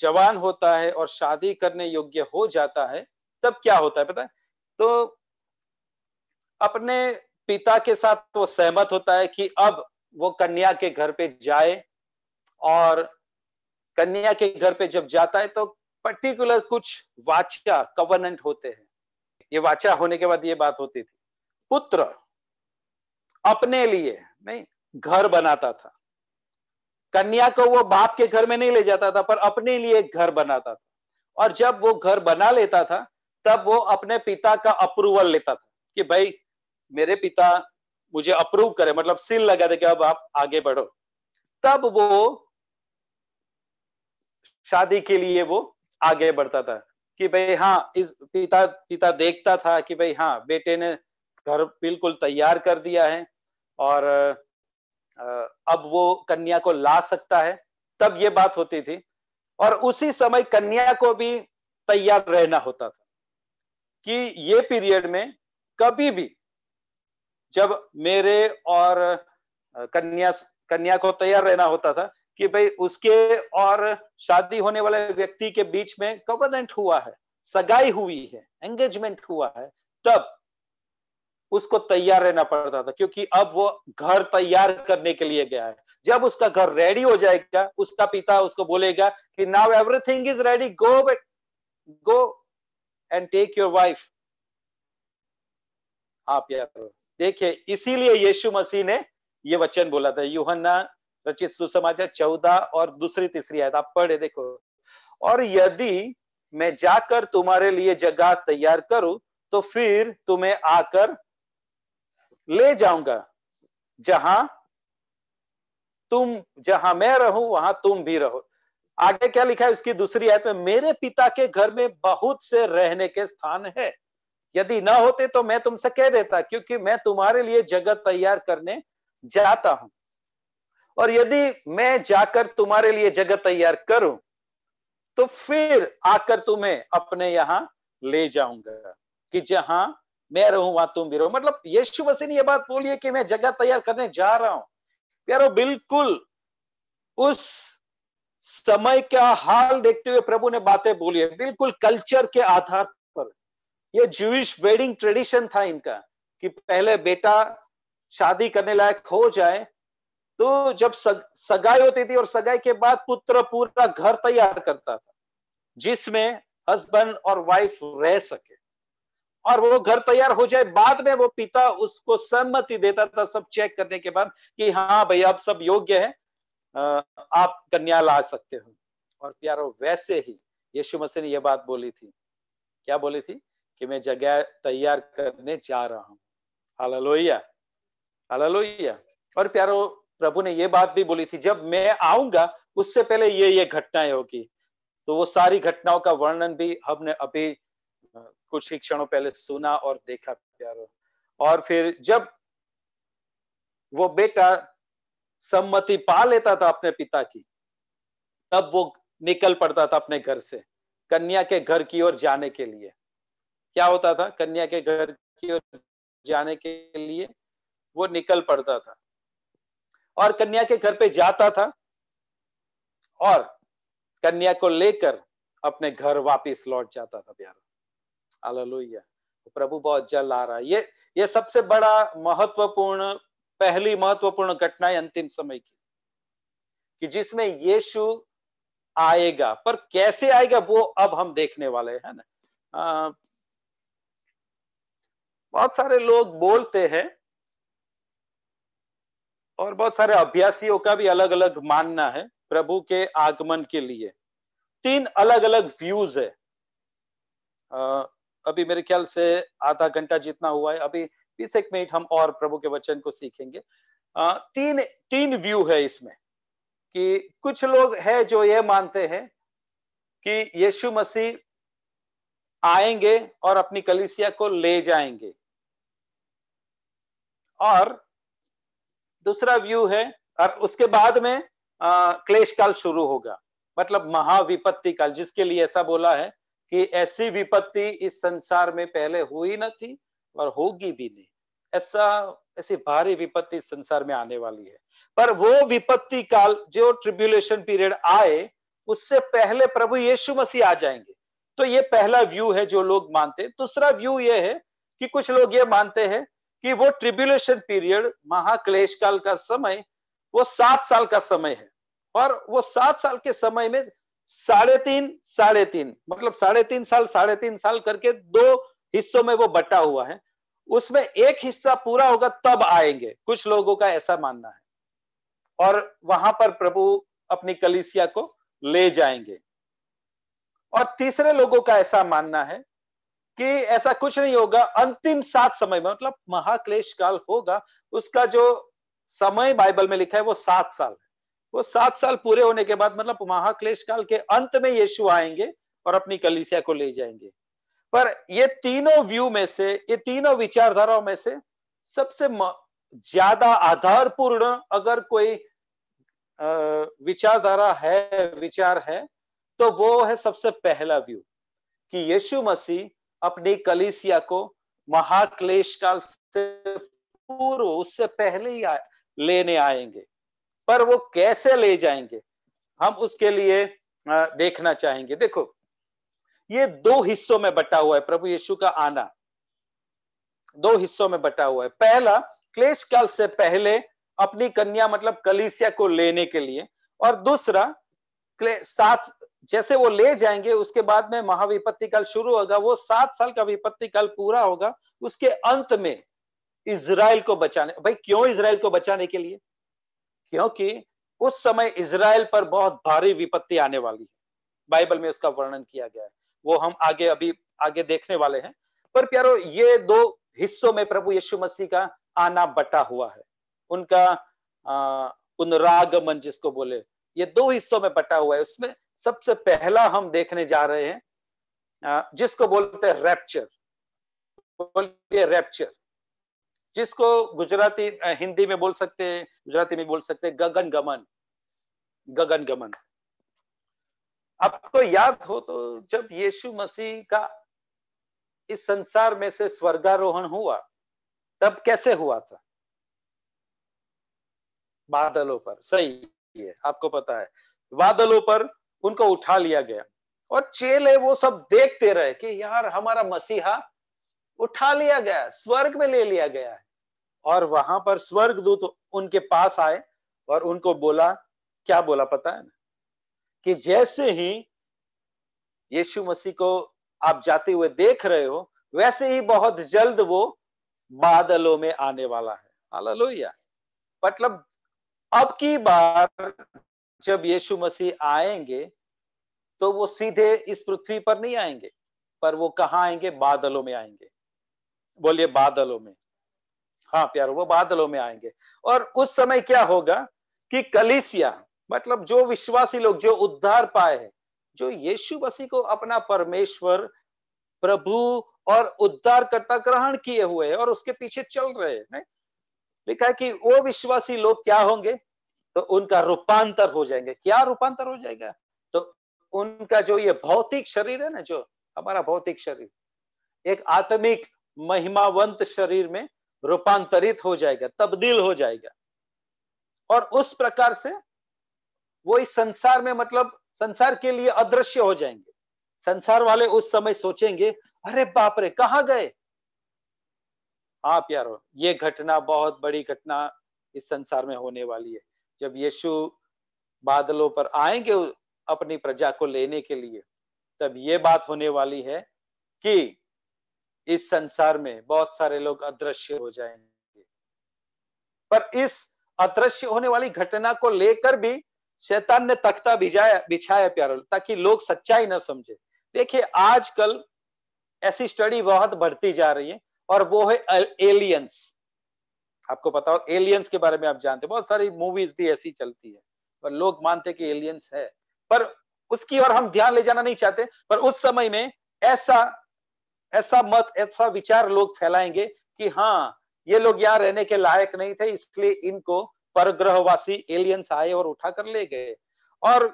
जवान होता है और शादी करने योग्य हो जाता है तब क्या होता है पता है तो अपने पिता के साथ वो सहमत होता है कि अब वो कन्या के घर पे जाए और कन्या के घर पे जब जाता है तो पर्टिकुलर कुछ वाचा कवर्नेंट होते हैं ये वाचा होने के बाद ये बात होती थी पुत्र अपने लिए नहीं घर बनाता था कन्या को वो बाप के घर में नहीं ले जाता था पर अपने लिए घर बनाता था और जब वो घर बना लेता था तब वो अपने पिता का अप्रूवल लेता था कि भाई मेरे पिता मुझे अप्रूव करे मतलब सील लगा दे कि अब आप आगे बढ़ो तब वो शादी के लिए वो आगे बढ़ता था कि भाई हाँ इस पिता पिता देखता था कि भाई हाँ बेटे ने घर बिल्कुल तैयार कर दिया है और अब वो कन्या को ला सकता है तब ये बात होती थी और उसी समय कन्या को भी तैयार रहना होता था कि ये पीरियड में कभी भी जब मेरे और कन्या कन्या को तैयार रहना होता था कि भाई उसके और शादी होने वाले व्यक्ति के बीच में कवर्नेंट हुआ है सगाई हुई है एंगेजमेंट हुआ है तब उसको तैयार रहना पड़ता था क्योंकि अब वो घर तैयार करने के लिए गया है जब उसका घर रेडी हो जाएगा उसका पिता उसको बोलेगा कि now everything is ready go but go and take your wife आप यार देखिए इसीलिए यीशु मसीह ने ये वचन बोला था यूहना रचित सुसमाचार चौदह और दूसरी तीसरी आयत आप पढ़े देखो और यदि मैं जाकर तुम्हारे लिए जगह तैयार करूं तो फिर तुम्हें आकर ले जाऊंगा जहां तुम जहां मैं रहूं वहां तुम भी रहो आगे क्या लिखा है उसकी दूसरी आयत में मेरे पिता के घर में बहुत से रहने के स्थान है यदि न होते तो मैं तुमसे कह देता क्योंकि मैं तुम्हारे लिए जगत तैयार करने जाता हूं और यदि मैं जाकर तुम्हारे लिए जगत तैयार करूं तो फिर आकर तुम्हें अपने यहां ले जाऊंगा कि जहां मैं रहूं वहां तुम भी रहो मतलब यीशु मसीह ने यह बात बोली है कि मैं जगह तैयार करने जा रहा हूं प्यारो बिल्कुल उस समय का हाल देखते हुए प्रभु ने बातें बोली है बिल्कुल कल्चर के आधार ये जूश वेडिंग ट्रेडिशन था इनका कि पहले बेटा शादी करने लायक हो जाए तो जब सग, सगाई होती थी और सगाई के बाद पुत्र पूरा घर तैयार करता था जिसमें हस्बैंड और वाइफ रह सके और वो घर तैयार हो जाए बाद में वो पिता उसको सहमति देता था सब चेक करने के बाद कि हाँ भैया आप सब योग्य है आप कन्या ला सकते हो और प्यारो वैसे ही यीशु मसीह ने यह बात बोली थी क्या बोली थी कि मैं जगह तैयार करने जा रहा हूं हालेलुया हाला और प्यारो प्रभु ने ये बात भी बोली थी जब मैं आऊंगा उससे पहले ये ये घटनाएं होगी तो वो सारी घटनाओं का वर्णन भी हमने अभी कुछ ही क्षणों पहले सुना और देखा प्यारो और फिर जब वो बेटा सम्मति पा लेता था अपने पिता की तब वो निकल पड़ता था अपने घर से कन्या के घर की ओर जाने के लिए क्या होता था कन्या के घर की ओर जाने के लिए वो निकल पड़ता था और कन्या के घर पे जाता था और कन्या को लेकर अपने घर वापस लौट जाता था प्यारा तो प्रभु बहुत जल्द आ रहा है ये ये सबसे बड़ा महत्वपूर्ण पहली महत्वपूर्ण घटना है अंतिम समय की कि जिसमें यीशु आएगा पर कैसे आएगा वो अब हम देखने वाले हैं ना बहुत सारे लोग बोलते हैं और बहुत सारे अभ्यासियों का भी अलग अलग मानना है प्रभु के आगमन के लिए तीन अलग अलग व्यूज है आ, अभी मेरे ख्याल से आधा घंटा जितना हुआ है अभी बीस एक मिनट हम और प्रभु के वचन को सीखेंगे आ, तीन तीन व्यू है इसमें कि कुछ लोग है जो ये मानते हैं कि यीशु मसीह आएंगे और अपनी कलिसिया को ले जाएंगे और दूसरा व्यू है और उसके बाद में क्लेश काल शुरू होगा मतलब महाविपत्ति काल जिसके लिए ऐसा बोला है कि ऐसी विपत्ति इस संसार में पहले हुई न थी और होगी भी नहीं ऐसा ऐसी भारी विपत्ति इस संसार में आने वाली है पर वो विपत्ति काल जो ट्रिब्यूलेशन पीरियड आए उससे पहले प्रभु यीशु मसीह आ जाएंगे तो ये पहला व्यू है जो लोग मानते हैं दूसरा व्यू ये है कि कुछ लोग ये मानते हैं कि वो ट्रिब्यूलेशन पीरियड महाक्लेश काल का समय वो सात साल का समय है और वो सात साल के समय में साढ़े तीन साढ़े तीन मतलब साढ़े तीन साल साढ़े तीन साल करके दो हिस्सों में वो बटा हुआ है उसमें एक हिस्सा पूरा होगा तब आएंगे कुछ लोगों का ऐसा मानना है और वहां पर प्रभु अपनी कलिसिया को ले जाएंगे और तीसरे लोगों का ऐसा मानना है कि ऐसा कुछ नहीं होगा अंतिम सात समय में मतलब महाक्लेश काल होगा उसका जो समय बाइबल में लिखा है वो सात साल है वो सात साल पूरे होने के बाद मतलब महाक्लेश काल के अंत में यीशु आएंगे और अपनी कलिसिया को ले जाएंगे पर ये तीनों व्यू में से ये तीनों विचारधाराओं में से सबसे ज्यादा आधारपूर्ण अगर कोई विचारधारा है विचार है तो वो है सबसे पहला व्यू कि यीशु मसीह अपनी कलीसिया को महाक्लेश काल से पूर्व उससे पहले ही लेने आएंगे पर वो कैसे ले जाएंगे हम उसके लिए देखना चाहेंगे देखो ये दो हिस्सों में बटा हुआ है प्रभु यीशु का आना दो हिस्सों में बटा हुआ है पहला क्लेश काल से पहले अपनी कन्या मतलब कलीसिया को लेने के लिए और दूसरा सात जैसे वो ले जाएंगे उसके बाद में महाविपत्ति काल शुरू होगा वो सात साल का विपत्ति काल पूरा होगा उसके अंत में इसराइल को बचाने भाई क्यों इसराइल को बचाने के लिए क्योंकि उस समय इसराइल पर बहुत भारी विपत्ति आने वाली है बाइबल में उसका वर्णन किया गया है वो हम आगे अभी आगे देखने वाले हैं पर प्यारो ये दो हिस्सों में प्रभु यीशु मसीह का आना बटा हुआ है उनका अः पुनरागमन जिसको बोले ये दो हिस्सों में बटा हुआ है उसमें सबसे पहला हम देखने जा रहे हैं जिसको बोलते हैं रैप्चर बोलिए रैप्चर जिसको गुजराती हिंदी में बोल सकते हैं गुजराती में बोल सकते हैं गगन गमन गगन गमन आपको याद हो तो जब यीशु मसीह का इस संसार में से स्वर्गारोहण हुआ तब कैसे हुआ था बादलों पर सही है आपको पता है बादलों पर उनको उठा लिया गया और चेले वो सब देखते रहे कि यार हमारा मसीहा उठा लिया गया स्वर्ग में ले लिया गया है और वहां पर स्वर्ग दूत उनके पास आए और उनको बोला क्या बोला पता है ना कि जैसे ही यीशु मसीह को आप जाते हुए देख रहे हो वैसे ही बहुत जल्द वो बादलों में आने वाला है मतलब अब की बार जब यीशु मसीह आएंगे तो वो सीधे इस पृथ्वी पर नहीं आएंगे पर वो कहाँ आएंगे बादलों में आएंगे बोलिए बादलों में हाँ प्यारो वो बादलों में आएंगे और उस समय क्या होगा कि कलिसिया मतलब जो विश्वासी लोग जो उद्धार पाए हैं जो यीशु मसीह को अपना परमेश्वर प्रभु और उद्धार करता ग्रहण किए हुए हैं और उसके पीछे चल रहे हैं लिखा है कि वो विश्वासी लोग क्या होंगे तो उनका रूपांतर हो जाएंगे क्या रूपांतर हो जाएगा तो उनका जो ये भौतिक शरीर है ना जो हमारा भौतिक शरीर एक आत्मिक महिमावंत शरीर में रूपांतरित हो जाएगा तब्दील हो जाएगा और उस प्रकार से वो इस संसार में मतलब संसार के लिए अदृश्य हो जाएंगे संसार वाले उस समय सोचेंगे अरे बाप रे कहा गए आप यारो ये घटना बहुत बड़ी घटना इस संसार में होने वाली है जब यीशु बादलों पर आएंगे अपनी प्रजा को लेने के लिए तब ये बात होने वाली है कि इस संसार में बहुत सारे लोग अदृश्य हो जाएंगे पर इस अदृश्य होने वाली घटना को लेकर भी शैतान ने तख्ता भिजाया बिछाया प्यारो ताकि लोग सच्चाई ना समझे देखिए आजकल ऐसी स्टडी बहुत बढ़ती जा रही है और वो है एलियंस आपको पता हो एलियंस के बारे में आप जानते हो बहुत सारी मूवीज भी ऐसी चलती है पर लोग मानते कि एलियंस है पर उसकी ओर हम ध्यान ले जाना नहीं चाहते पर उस समय में ऐसा ऐसा मत ऐसा विचार लोग फैलाएंगे कि हाँ ये लोग यहाँ रहने के लायक नहीं थे इसलिए इनको परग्रहवासी एलियंस आए और उठा कर ले गए और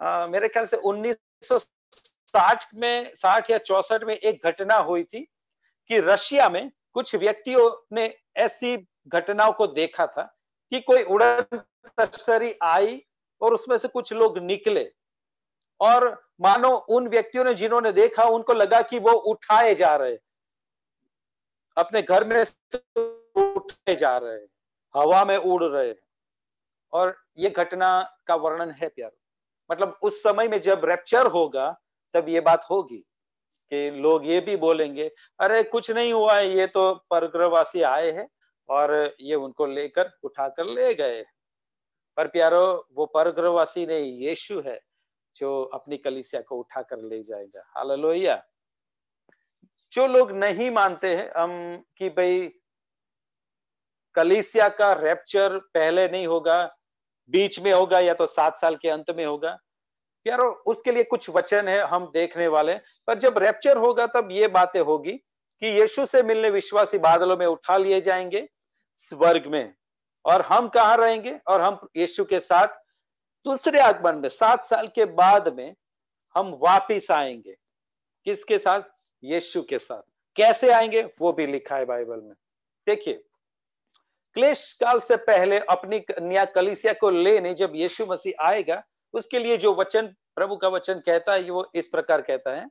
आ, मेरे ख्याल से 1960 में 60 या 64 में एक घटना हुई थी कि रशिया में कुछ व्यक्तियों ने ऐसी घटनाओं को देखा था कि कोई उड़न तस्करी आई और उसमें से कुछ लोग निकले और मानो उन व्यक्तियों ने जिन्होंने देखा उनको लगा कि वो उठाए जा रहे अपने घर में उठाए जा रहे हवा में उड़ रहे और ये घटना का वर्णन है प्यार मतलब उस समय में जब रेप्चर होगा तब ये बात होगी कि लोग ये भी बोलेंगे अरे कुछ नहीं हुआ है ये तो परग्रहवासी आए हैं और ये उनको लेकर उठा कर ले गए पर प्यारो वो परग्रवासी नहीं यीशु है जो अपनी कलिसिया को उठा कर ले जाएगा हालेलुया जो लोग नहीं मानते हैं हम कि भाई कलिसिया का रैप्चर पहले नहीं होगा बीच में होगा या तो सात साल के अंत में होगा प्यारो उसके लिए कुछ वचन है हम देखने वाले पर जब रैप्चर होगा तब ये बातें होगी कि यीशु से मिलने विश्वासी बादलों में उठा लिए जाएंगे स्वर्ग में और हम कहा रहेंगे और हम यीशु के साथ दूसरे आगमन में सात साल के बाद में हम वापिस आएंगे किसके साथ यीशु के साथ कैसे आएंगे वो भी लिखा है बाइबल में देखिए क्लेश काल से पहले अपनी न्याय कलिसिया को लेने जब यीशु मसीह आएगा उसके लिए जो वचन प्रभु का वचन कहता है वो इस प्रकार कहता है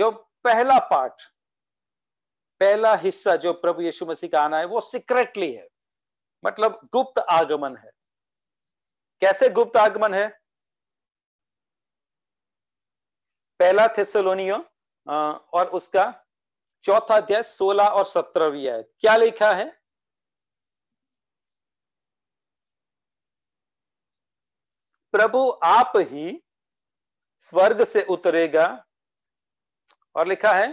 जो पहला पाठ पहला हिस्सा जो प्रभु यीशु मसीह का आना है वो सीक्रेटली है मतलब गुप्त आगमन है कैसे गुप्त आगमन है पहला थेसलोनियो और उसका चौथा अध्याय सोलह और सत्रहवीं आयत क्या लिखा है प्रभु आप ही स्वर्ग से उतरेगा और लिखा है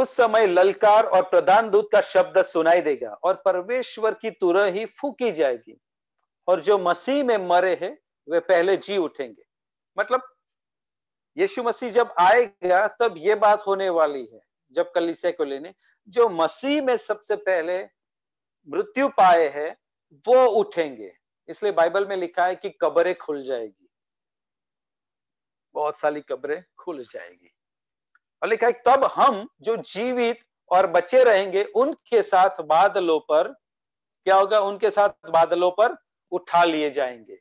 उस समय ललकार और प्रधान दूत का शब्द सुनाई देगा और परमेश्वर की तुरह ही फूकी जाएगी और जो मसीह में मरे हैं वे पहले जी उठेंगे मतलब यीशु मसीह जब आएगा तब ये बात होने वाली है जब कलिसे को लेने जो मसीह में सबसे पहले मृत्यु पाए हैं वो उठेंगे इसलिए बाइबल में लिखा है कि कब्रें खुल जाएगी बहुत सारी कब्रें खुल जाएगी और लिखा है तब हम जो जीवित और बचे रहेंगे उनके साथ बादलों पर क्या होगा उनके साथ बादलों पर उठा लिए जाएंगे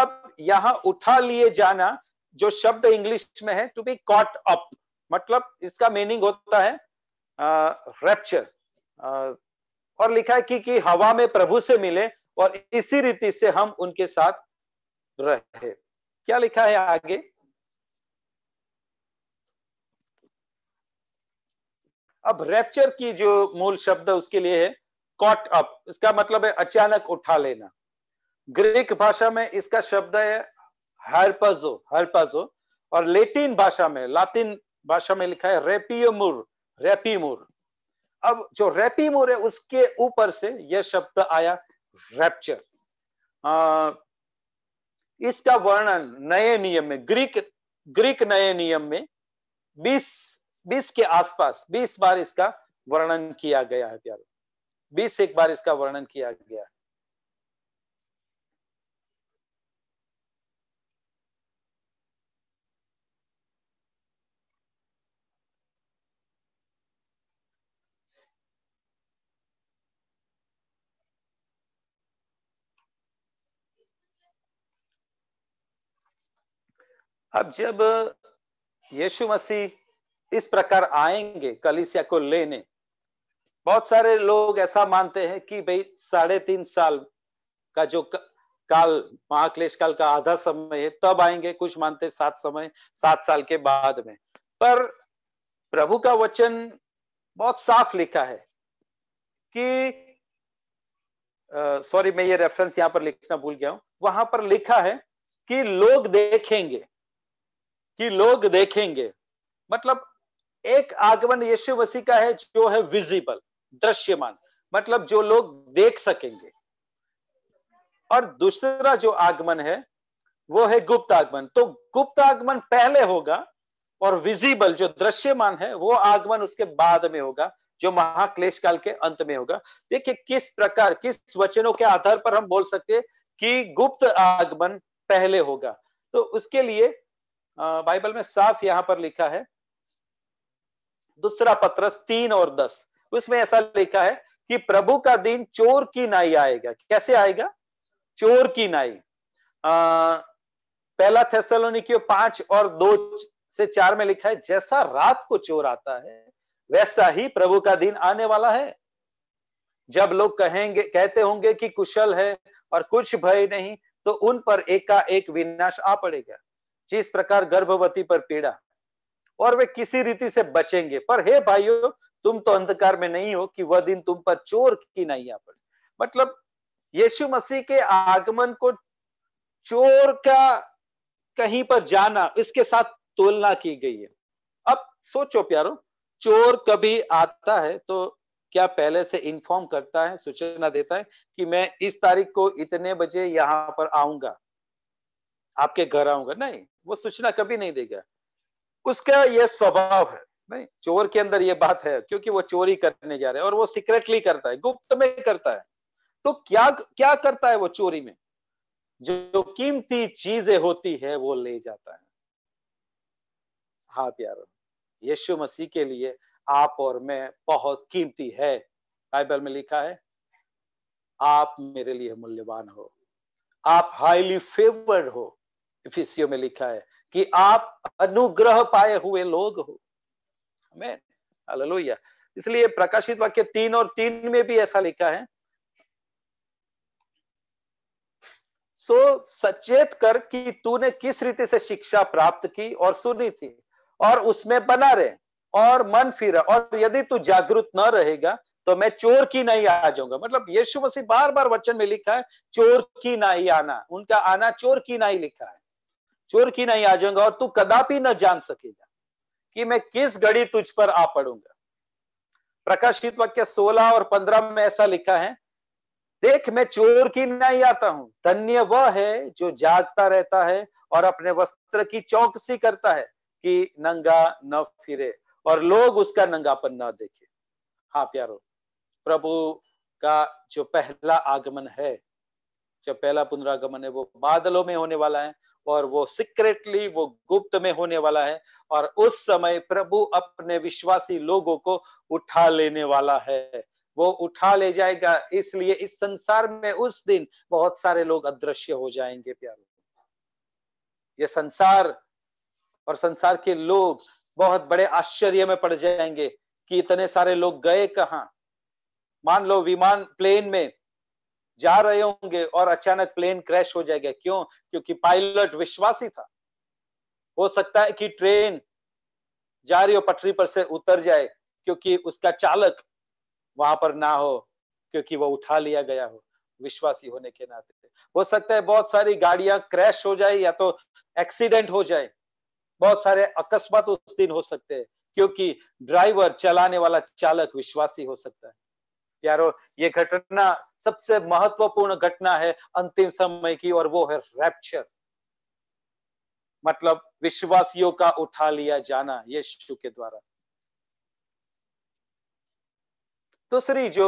अब यहां उठा लिए जाना जो शब्द इंग्लिश में है टू बी कॉट अप मतलब इसका मीनिंग होता है रैप्चर और लिखा है कि, कि हवा में प्रभु से मिले और इसी रीति से हम उनके साथ रहे क्या लिखा है आगे अब रैप्चर की जो मूल शब्द है उसके लिए है कॉट अप इसका मतलब है अचानक उठा लेना ग्रीक भाषा में इसका शब्द है हरपजो हरपजो और लेटिन भाषा में लातिन भाषा में लिखा है रेपियमुर रेपीमुर अब जो रेपीमुर है उसके ऊपर से यह शब्द आया रैप्चर इसका वर्णन नए नियम में ग्रीक ग्रीक नए नियम में बीस के आसपास बीस बार इसका वर्णन किया गया है प्यारो बीस एक बार इसका वर्णन किया गया है अब जब यीशु मसीह इस प्रकार आएंगे कलिसिया को लेने बहुत सारे लोग ऐसा मानते हैं कि भाई साढ़े तीन साल का जो काल महाक्लेश काल का आधा समय है तब आएंगे कुछ मानते सात समय सात साल के बाद में पर प्रभु का वचन बहुत साफ लिखा है कि सॉरी मैं ये रेफरेंस यहां पर लिखना भूल गया हूं वहां पर लिखा है कि लोग देखेंगे कि लोग देखेंगे मतलब एक आगमन यीशु मसीह का है जो है विजिबल दृश्यमान मतलब जो लोग देख सकेंगे और दूसरा जो आगमन है वो है गुप्त आगमन तो गुप्त आगमन पहले होगा और विजिबल जो दृश्यमान है वो आगमन उसके बाद में होगा जो महाक्लेश काल के अंत में होगा देखिए किस प्रकार किस वचनों के आधार पर हम बोल सकते कि गुप्त आगमन पहले होगा तो उसके लिए बाइबल में साफ यहां पर लिखा है दूसरा पत्रस तीन और दस उसमें ऐसा लिखा है कि प्रभु का दिन चोर की नाई आएगा कैसे आएगा चोर की नाई आ, पहला थेसलोनिकियो पांच और दो से चार में लिखा है जैसा रात को चोर आता है वैसा ही प्रभु का दिन आने वाला है जब लोग कहेंगे कहते होंगे कि कुशल है और कुछ भय नहीं तो उन पर एक का एक विनाश आ पड़ेगा जिस प्रकार गर्भवती पर पीड़ा और वे किसी रीति से बचेंगे पर हे भाइयों तुम तो अंधकार में नहीं हो कि वह दिन तुम पर चोर की नहीं आ पड़े मतलब यीशु मसीह के आगमन को चोर का कहीं पर जाना इसके साथ तुलना की गई है अब सोचो प्यारो चोर कभी आता है तो क्या पहले से इन्फॉर्म करता है सूचना देता है कि मैं इस तारीख को इतने बजे यहां पर आऊंगा आपके घर आऊंगा नहीं वो सूचना कभी नहीं देगा उसका यह स्वभाव है नहीं चोर के अंदर ये बात है क्योंकि वो चोरी करने जा रहे हैं और वो सीक्रेटली करता है गुप्त में करता है तो क्या क्या करता है वो चोरी में जो कीमती चीजें होती है वो ले जाता है हा प्यार यीशु मसीह के लिए आप और मैं बहुत कीमती है बाइबल में लिखा है आप मेरे लिए मूल्यवान हो आप हाईली फेवर्ड हो इफिसियो में लिखा है कि आप अनुग्रह पाए हुए लोग हो हमें हालेलुया इसलिए प्रकाशित वाक्य तीन और तीन में भी ऐसा लिखा है सो so, सचेत कर कि तूने किस रीति से शिक्षा प्राप्त की और सुनी थी और उसमें बना रहे और मन फिर और यदि तू जागरूक न रहेगा तो मैं चोर की नहीं आ जाऊंगा मतलब यीशु मसीह बार बार वचन में लिखा है चोर की ना ही आना उनका आना चोर की ना ही लिखा है चोर की नहीं आ जाऊंगा और तू कदापि न जान सकेगा कि मैं किस घड़ी तुझ पर आ पड़ूंगा प्रकाशित वाक्य 16 और 15 में ऐसा लिखा है देख मैं चोर की नहीं आता हूं धन्य वह है जो जागता रहता है और अपने वस्त्र की चौकसी करता है कि नंगा न फिरे और लोग उसका नंगापन न देखे हाँ प्यारो प्रभु का जो पहला आगमन है जो पहला पुनरागमन है वो बादलों में होने वाला है और वो सीक्रेटली वो गुप्त में होने वाला है और उस समय प्रभु अपने विश्वासी लोगों को उठा लेने वाला है वो उठा ले जाएगा इसलिए इस संसार में उस दिन बहुत सारे लोग अदृश्य हो जाएंगे प्यारे ये संसार और संसार के लोग बहुत बड़े आश्चर्य में पड़ जाएंगे कि इतने सारे लोग गए कहा मान लो विमान प्लेन में जा रहे होंगे और अचानक प्लेन क्रैश हो जाएगा क्यों क्योंकि पायलट विश्वासी था हो सकता है कि ट्रेन जा रही हो पटरी पर से उतर जाए क्योंकि उसका चालक वहां पर ना हो क्योंकि वो उठा लिया गया हो विश्वासी होने के नाते हो सकता है बहुत सारी गाड़ियां क्रैश हो जाए या तो एक्सीडेंट हो जाए बहुत सारे अकस्मात उस दिन हो सकते हैं क्योंकि ड्राइवर चलाने वाला चालक विश्वासी हो सकता है प्यारो ये घटना सबसे महत्वपूर्ण घटना है अंतिम समय की और वो है रैप्चर मतलब विश्वासियों का उठा लिया जाना यीशु के द्वारा दूसरी जो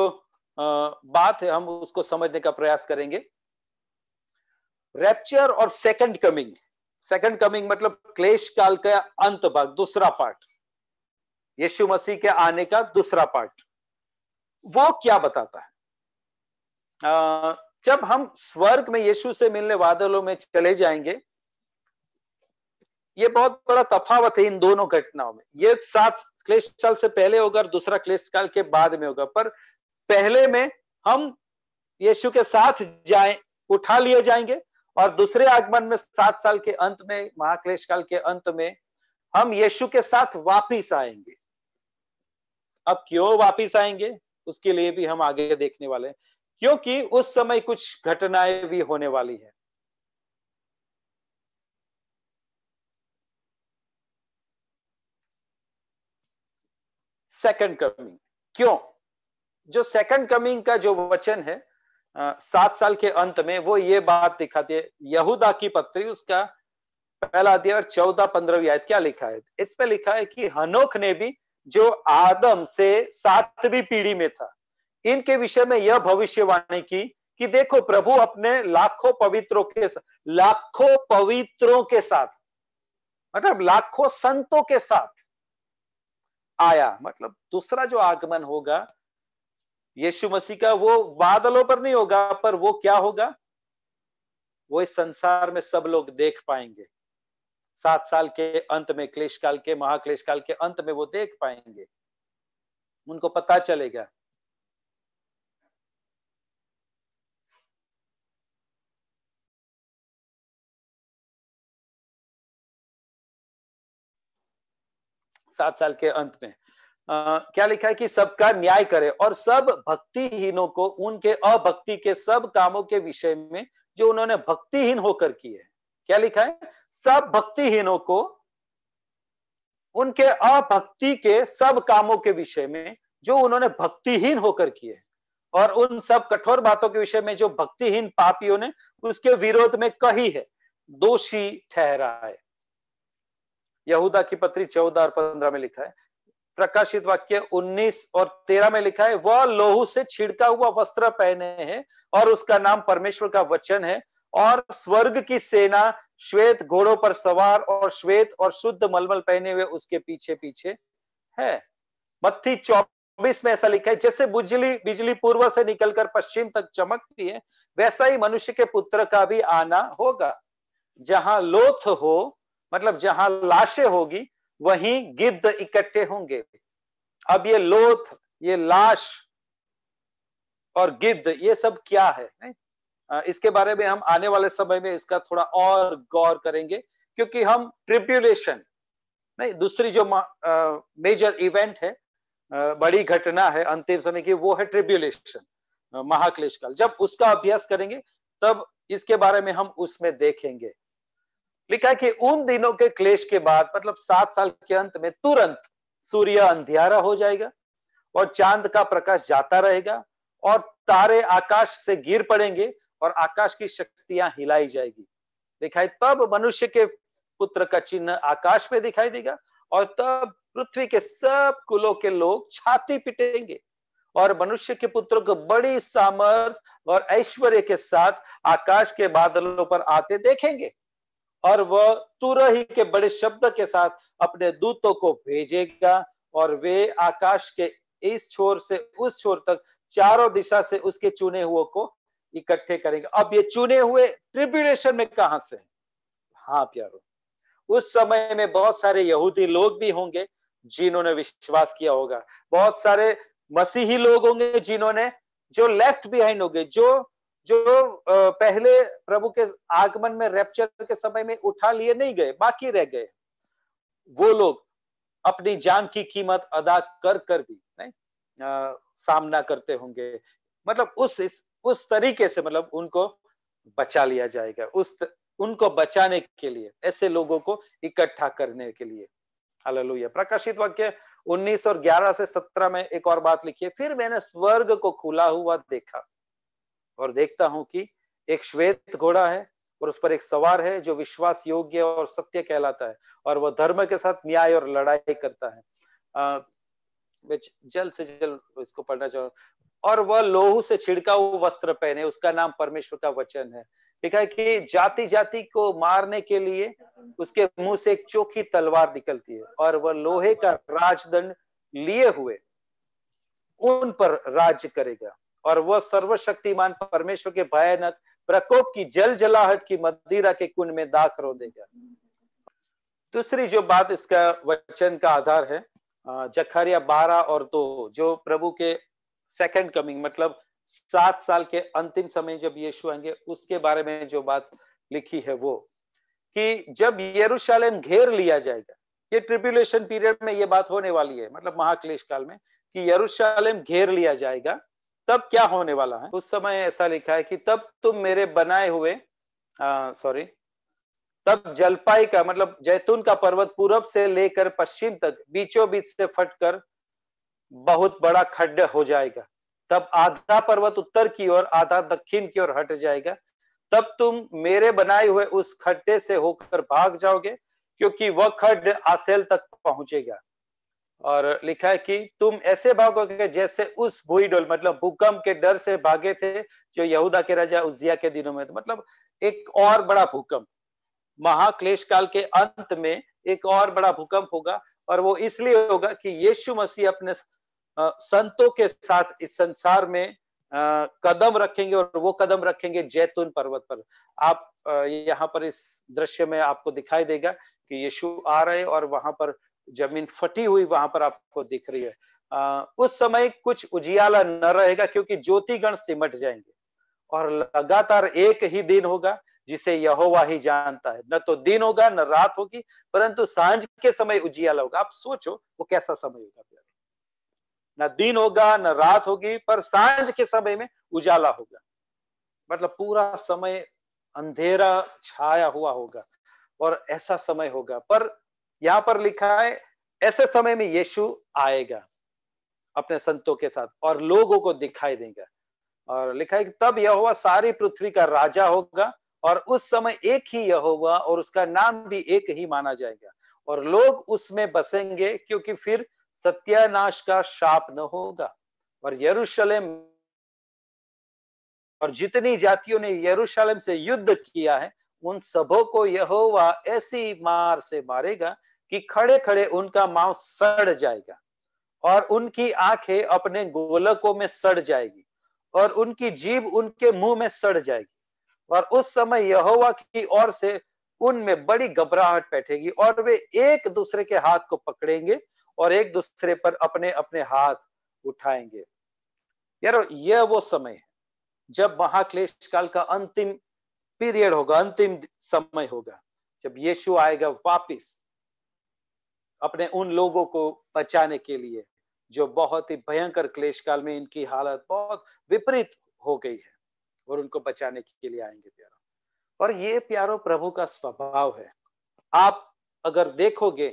बात है हम उसको समझने का प्रयास करेंगे रैप्चर और सेकंड कमिंग सेकंड कमिंग मतलब क्लेश काल का अंत भाग दूसरा पार्ट यीशु मसीह के आने का दूसरा पार्ट वो क्या बताता है जब हम स्वर्ग में यीशु से मिलने वादलों में चले जाएंगे ये बहुत बड़ा तफावत है इन दोनों घटनाओं में ये सात क्लेश काल से पहले होगा और दूसरा क्लेश काल के बाद में होगा पर पहले में हम यीशु के साथ जाए उठा लिए जाएंगे और दूसरे आगमन में सात साल के अंत में महाक्लेश काल के अंत में हम यीशु के साथ वापिस आएंगे अब क्यों वापिस आएंगे उसके लिए भी हम आगे देखने वाले हैं क्योंकि उस समय कुछ घटनाएं भी होने वाली है सेकंड कमिंग क्यों जो सेकंड कमिंग का जो वचन है सात साल के अंत में वो ये बात दिखाती है यहूदा की पत्री उसका पहला अध्याय और चौदह पंद्रह आयत क्या लिखा है इस पे लिखा है कि हनोक ने भी जो आदम से सातवीं पीढ़ी में था इनके विषय में यह भविष्यवाणी की कि देखो प्रभु अपने लाखों पवित्रों के लाखों पवित्रों के साथ मतलब लाखों संतों के साथ आया मतलब दूसरा जो आगमन होगा यीशु मसीह का वो बादलों पर नहीं होगा पर वो क्या होगा वो इस संसार में सब लोग देख पाएंगे सात साल के अंत में क्लेश काल के महाक्लेश काल के अंत में वो देख पाएंगे उनको पता चलेगा सात साल के अंत में आ, क्या लिखा है कि सबका न्याय करे और सब भक्तिहीनों को उनके अभक्ति के सब कामों के विषय में जो उन्होंने भक्तिहीन होकर किए हैं क्या लिखा है सब भक्तिहीनों को उनके अभक्ति के सब कामों के विषय में जो उन्होंने भक्तिहीन होकर किए और उन सब कठोर बातों के विषय में जो भक्तिहीन पापियों ने उसके विरोध में कही है दोषी ठहरा है यहूदा की पत्री चौदह और पंद्रह में लिखा है प्रकाशित वाक्य उन्नीस और तेरह में लिखा है वह लोहू से छिड़का हुआ वस्त्र पहने हैं और उसका नाम परमेश्वर का वचन है और स्वर्ग की सेना श्वेत घोड़ों पर सवार और श्वेत और शुद्ध मलमल पहने हुए उसके पीछे पीछे है मत्थी चौबीस में ऐसा लिखा है जैसे बिजली बिजली पूर्व से निकलकर पश्चिम तक चमकती है वैसा ही मनुष्य के पुत्र का भी आना होगा जहां लोथ हो मतलब जहां लाशें होगी वहीं गिद्ध इकट्ठे होंगे अब ये लोथ ये लाश और गिद्ध ये सब क्या है नहीं? इसके बारे में हम आने वाले समय में इसका थोड़ा और गौर करेंगे क्योंकि हम ट्रिब्यूलेशन नहीं दूसरी जो मेजर इवेंट है बड़ी घटना है अंतिम समय की वो है ट्रिब्यूलेशन महाक्लेश काल जब उसका अभ्यास करेंगे तब इसके बारे में हम उसमें देखेंगे लिखा है कि उन दिनों के क्लेश के बाद मतलब सात साल के अंत में तुरंत सूर्य अंधियारा हो जाएगा और चांद का प्रकाश जाता रहेगा और तारे आकाश से गिर पड़ेंगे और आकाश की शक्तियां हिलाई जाएगी दिखाई तब मनुष्य के पुत्र का चिन्ह आकाश में दिखाई देगा और तब पृथ्वी के सब कुलों के लोग छाती पिटेंगे और मनुष्य के पुत्र को बड़ी सामर्थ और ऐश्वर्य के साथ आकाश के बादलों पर आते देखेंगे और वह तुरही के बड़े शब्द के साथ अपने दूतों को भेजेगा और वे आकाश के इस छोर से उस छोर तक चारों दिशा से उसके चुने हुए को इकट्ठे करेंगे अब ये चुने हुए ट्रिब्यूलेशन में कहा से है हाँ प्यारो उस समय में बहुत सारे यहूदी लोग भी होंगे जिन्होंने विश्वास किया होगा बहुत सारे मसीही लोग होंगे जिन्होंने जो लेफ्ट बिहाइंड होंगे जो जो पहले प्रभु के आगमन में रैप्चर के समय में उठा लिए नहीं गए बाकी रह गए वो लोग अपनी जान की कीमत अदा कर कर भी नहीं आ, सामना करते होंगे मतलब उस उस तरीके से मतलब उनको बचा लिया जाएगा उस त, उनको बचाने के लिए ऐसे लोगों को इकट्ठा करने के लिए हालेलुया प्रकाशित वाक्य 19 और 11 से 17 में एक और बात लिखी है फिर मैंने स्वर्ग को खुला हुआ देखा और देखता हूं कि एक श्वेत घोड़ा है और उस पर एक सवार है जो विश्वास योग्य और सत्य कहलाता है और वह धर्म के साथ न्याय और लड़ाई करता है आ, जल्द से जल्द इसको पढ़ना चाहूँ और वह लोहू से छिड़का हुआ वस्त्र पहने उसका नाम परमेश्वर का वचन है लिखा है कि जाति जाति को मारने के लिए उसके मुंह से एक चोखी तलवार निकलती है और वह लोहे का राजदंड लिए हुए उन पर राज्य करेगा और वह सर्वशक्तिमान परमेश्वर के भयानक प्रकोप की जल जलाहट की मदिरा के कुंड में दाख रो देगा दूसरी जो बात इसका वचन का आधार है जखरिया बारह और दो जो प्रभु के सेकंड कमिंग मतलब सात साल के अंतिम समय जब यीशु आएंगे उसके बारे में जो बात लिखी है वो कि जब यरूशलेम घेर लिया जाएगा ये ट्रिपुलेशन पीरियड में ये बात होने वाली है मतलब महाक्लेश काल में कि यरूशलेम घेर लिया जाएगा तब क्या होने वाला है उस समय ऐसा लिखा है कि तब तुम मेरे बनाए हुए सॉरी तब जलपाई का मतलब जैतून का पर्वत पूरब से लेकर पश्चिम तक बीचों बीच से फटकर बहुत बड़ा खड्ड हो जाएगा तब आधा पर्वत उत्तर की ओर आधा दक्षिण की ओर हट जाएगा तब तुम मेरे बनाए हुए उस खड्डे से होकर भाग जाओगे क्योंकि वह खड्ड आसेल तक पहुंचेगा और लिखा है कि तुम ऐसे भागोगे जैसे उस भूईडोल मतलब भूकंप के डर से भागे थे जो यहूदा के राजा उजिया के दिनों में मतलब एक और बड़ा भूकंप महाक्लेश काल के अंत में एक और बड़ा भूकंप होगा और वो इसलिए होगा कि यीशु मसीह अपने संतों के साथ इस संसार में कदम रखेंगे और वो कदम रखेंगे जैतून पर्वत पर आप यहाँ पर इस दृश्य में आपको दिखाई देगा कि यीशु आ रहे और वहां पर जमीन फटी हुई वहां पर आपको दिख रही है उस समय कुछ उजियाला न रहेगा क्योंकि ज्योतिगण सिमट जाएंगे और लगातार एक ही दिन होगा जिसे यहोवा ही जानता है न तो दिन होगा न रात होगी परंतु सांझ के समय उजियाला होगा आप सोचो वो कैसा समय होगा न दिन होगा न रात होगी पर सांझ के समय में उजाला होगा मतलब पूरा समय अंधेरा छाया हुआ होगा और ऐसा समय होगा पर यहाँ पर लिखा है ऐसे समय में यीशु आएगा अपने संतों के साथ और लोगों को दिखाई देगा और लिखा है कि तब यह हुआ सारी पृथ्वी का राजा होगा और उस समय एक ही यह होगा और उसका नाम भी एक ही माना जाएगा और लोग उसमें बसेंगे क्योंकि फिर सत्यानाश का शाप न होगा और यरूशलेम और जितनी जातियों ने यरूशलेम से युद्ध किया है उन सबों को यहोवा ऐसी मार से मारेगा कि खड़े खड़े उनका मांस सड़ जाएगा और उनकी आंखें अपने गोलकों में सड़ जाएगी और उनकी जीभ उनके मुंह में सड़ जाएगी और उस समय यहोवा की ओर से उनमें बड़ी घबराहट बैठेगी और वे एक दूसरे के हाथ को पकड़ेंगे और एक दूसरे पर अपने अपने हाथ उठाएंगे यार यह वो समय है जब महाक्लेश काल का अंतिम पीरियड होगा अंतिम समय होगा जब यीशु आएगा वापिस अपने उन लोगों को बचाने के लिए जो बहुत ही भयंकर क्लेश काल में इनकी हालत बहुत विपरीत हो गई है और उनको बचाने के लिए आएंगे प्यारो और ये प्यारो प्रभु का स्वभाव है आप अगर देखोगे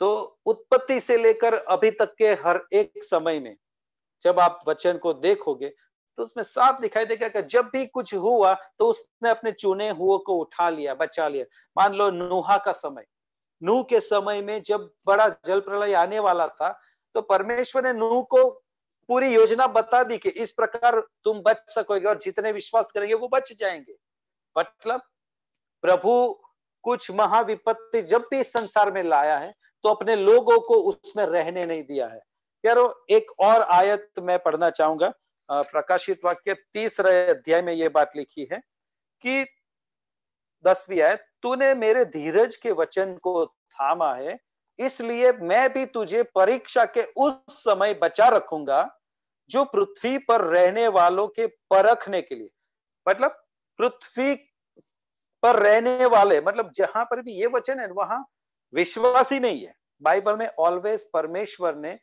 तो उत्पत्ति से लेकर अभी तक के हर एक समय में जब आप वचन को देखोगे तो उसमें साफ दिखाई देगा कि जब भी कुछ हुआ तो उसने अपने चुने हुए को उठा लिया बचा लिया मान लो नुहा का समय नूह के समय में जब बड़ा जल प्रलय आने वाला था तो परमेश्वर ने नूह को पूरी योजना बता दी कि इस प्रकार तुम बच सकोगे और जितने विश्वास करेंगे वो बच जाएंगे मतलब प्रभु कुछ महाविपत्ति जब भी संसार में लाया है तो अपने लोगों को उसमें रहने नहीं दिया है यारो एक और आयत मैं पढ़ना चाहूंगा प्रकाशित वाक्य तीसरे अध्याय में ये बात लिखी है कि दसवीं आयत तूने मेरे धीरज के वचन को थामा है इसलिए मैं भी तुझे परीक्षा के उस समय बचा रखूंगा जो पृथ्वी पर रहने वालों के परखने के लिए मतलब पृथ्वी पर रहने वाले मतलब जहां पर भी ये वचन है वहां विश्वास ही नहीं है बाइबल में ऑलवेज परमेश्वर ने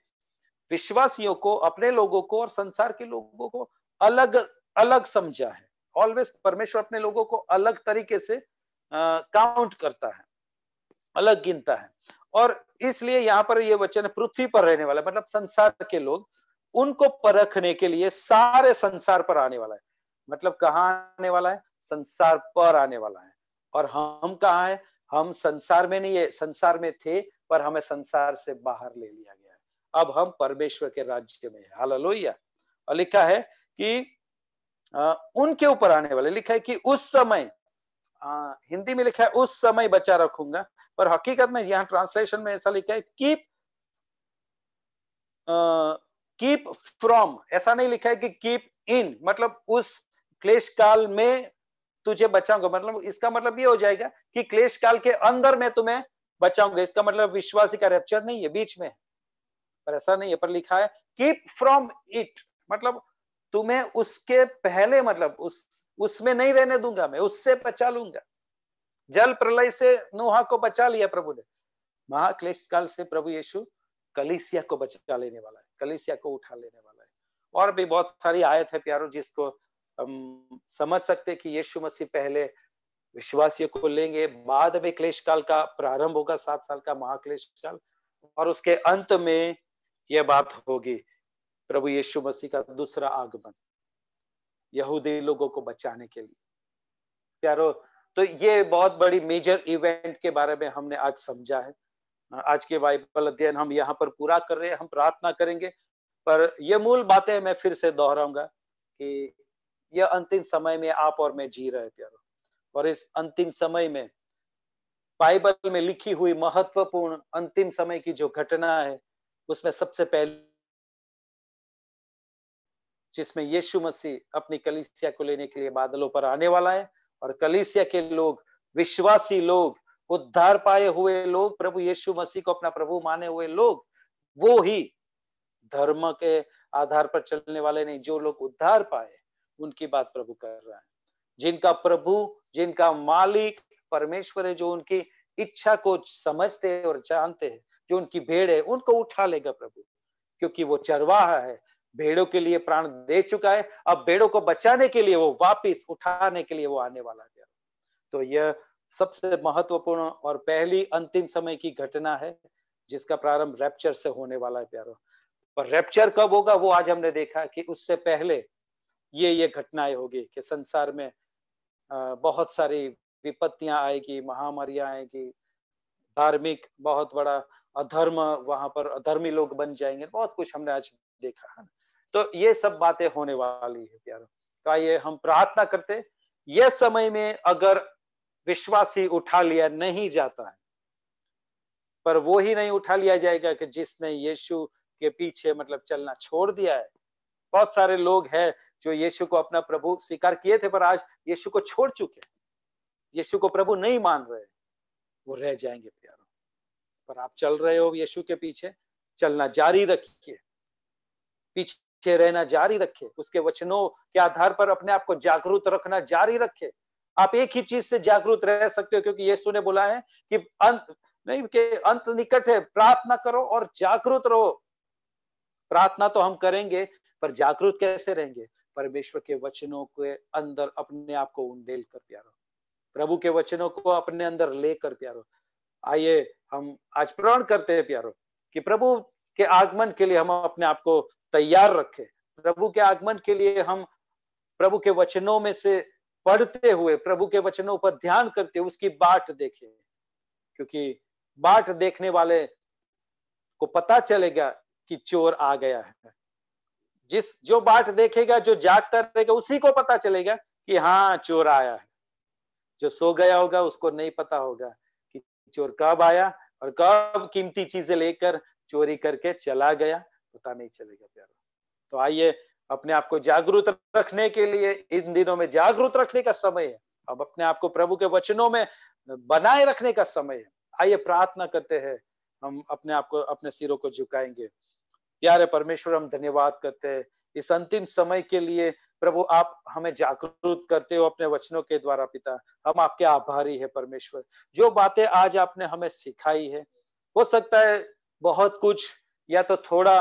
विश्वासियों को अपने लोगों को और संसार के लोगों को अलग अलग समझा है ऑलवेज परमेश्वर अपने लोगों को अलग तरीके से काउंट करता है अलग गिनता है और इसलिए यहाँ पर ये वचन पृथ्वी पर रहने वाला मतलब संसार के लोग उनको परखने के लिए सारे संसार पर आने वाला है मतलब कहाँ आने वाला है संसार पर आने वाला है और हम कहा है हम संसार में नहीं है संसार में थे पर हमें संसार से बाहर ले लिया गया है अब हम परमेश्वर के राज्य में है लोहिया और लिखा है कि आ, उनके ऊपर आने वाले लिखा है कि उस समय आ, हिंदी में लिखा है उस समय बचा रखूंगा पर हकीकत में यहां ट्रांसलेशन में ऐसा लिखा है कीप कीप फ्रॉम ऐसा नहीं लिखा है कि कीप इन मतलब उस क्लेश काल में तुझे बचाऊंगा मतलब इसका मतलब ये हो जाएगा कि क्लेश काल के अंदर मैं तुम्हें बचाऊंगा इसका मतलब विश्वासी का रेप्चर नहीं है बीच में पर ऐसा नहीं है पर लिखा है कीप फ्रॉम इट मतलब तुम्हें उसके पहले मतलब उस उसमें नहीं रहने दूंगा मैं उससे बचा लूंगा जल प्रलय से नोहा को बचा लिया प्रभु ने महाक्लेश काल से प्रभु यीशु कलिसिया को बचा लेने वाला है कलिसिया को उठा लेने वाला है और भी बहुत सारी आयत है प्यारो जिसको हम समझ सकते कि यीशु मसीह पहले विश्वासियों को लेंगे बाद में क्लेश काल का प्रारंभ होगा सात साल का महाक्लेश काल और उसके अंत में यह बात होगी प्रभु यीशु मसीह का दूसरा आगमन यहूदी लोगों को बचाने के लिए प्यारो तो ये बहुत बड़ी मेजर इवेंट के बारे में हमने आज समझा है आज के बाइबल अध्ययन हम यहाँ पर पूरा कर रहे हैं हम प्रार्थना करेंगे पर यह मूल बातें मैं फिर से दोहराऊंगा कि यह अंतिम समय में आप और मैं जी रहे प्यारो और इस अंतिम समय में बाइबल में लिखी हुई महत्वपूर्ण अंतिम समय की जो घटना है उसमें सबसे पहले जिसमें यीशु मसीह अपनी कलिसिया को लेने के लिए बादलों पर आने वाला है और कलिसिया के लोग विश्वासी लोग उद्धार पाए हुए लोग प्रभु यीशु मसीह को अपना प्रभु माने हुए लोग वो ही धर्म के आधार पर चलने वाले नहीं जो लोग उद्धार पाए उनकी बात प्रभु कर रहा है जिनका प्रभु जिनका मालिक परमेश्वर है जो उनकी इच्छा को समझते हैं और जानते हैं जो उनकी भेड़ है उनको उठा लेगा प्रभु क्योंकि वो चरवाहा है भेड़ों के लिए प्राण दे चुका है अब भेड़ों को बचाने के लिए वो वापिस उठाने के लिए वो आने वाला है तो यह सबसे महत्वपूर्ण और पहली अंतिम समय की घटना है जिसका प्रारंभ रैप्चर से होने वाला है प्यारो पर रैप्चर कब होगा वो आज हमने देखा कि उससे पहले ये ये घटनाएं होगी कि संसार में बहुत सारी विपत्तियां आएगी महामारियां आएगी धार्मिक बहुत बड़ा अधर्म वहां पर अधर्मी लोग बन जाएंगे बहुत कुछ हमने आज देखा है तो ये सब बातें होने वाली है प्यारो तो आइए हम प्रार्थना करते ये समय में अगर विश्वासी उठा लिया नहीं जाता है पर वो ही नहीं उठा लिया जाएगा कि जिसने यीशु के पीछे मतलब चलना छोड़ दिया है बहुत सारे लोग हैं जो यीशु को अपना प्रभु स्वीकार किए थे पर आज यीशु को छोड़ चुके हैं यीशु को प्रभु नहीं मान रहे वो रह जाएंगे प्यारों पर आप चल रहे हो यीशु के पीछे चलना जारी रखिए पीछे रहना जारी रखिए उसके वचनों के आधार पर अपने आप को जागरूक रखना जारी रखिए आप एक ही चीज से जागरूक रह सकते हो क्योंकि यीशु ने बोला है कि अंत नहीं के अंत निकट है प्रार्थना करो और जागरूक रहो प्रार्थना तो हम करेंगे पर जागरूक कैसे रहेंगे परमेश्वर के वचनों के अंदर अपने आप को उंडेल कर प्यारो प्रभु के वचनों को अपने अंदर लेकर प्यारो आइए हम आज प्रण करते हैं प्यारो कि प्रभु के आगमन के लिए हम अपने आप को तैयार रखें प्रभु के आगमन के लिए हम प्रभु के वचनों में से पढ़ते हुए प्रभु के वचनों पर ध्यान करते हुए उसकी बाट देखें क्योंकि बाट देखने वाले को पता चलेगा कि चोर आ गया है जिस जो बाट देखेगा जो जागता रहेगा उसी को पता चलेगा कि हाँ चोर आया है जो सो गया होगा उसको नहीं पता होगा कि चोर कब आया और कब कीमती चीजें लेकर चोरी करके चला गया पता नहीं चलेगा प्यारा तो आइए अपने आप को जागरूक रखने के लिए इन दिनों में जागरूक रखने का समय है अब अपने आप को प्रभु के वचनों में बनाए रखने का समय है आइए प्रार्थना करते हैं हम अपने आप को अपने सिरों को झुकाएंगे प्यारे परमेश्वर हम धन्यवाद करते हैं इस अंतिम समय के लिए प्रभु आप हमें जागरूक करते हो अपने वचनों के द्वारा पिता हम आपके आभारी है परमेश्वर जो बातें आज आपने हमें सिखाई है हो सकता है बहुत कुछ या तो थोड़ा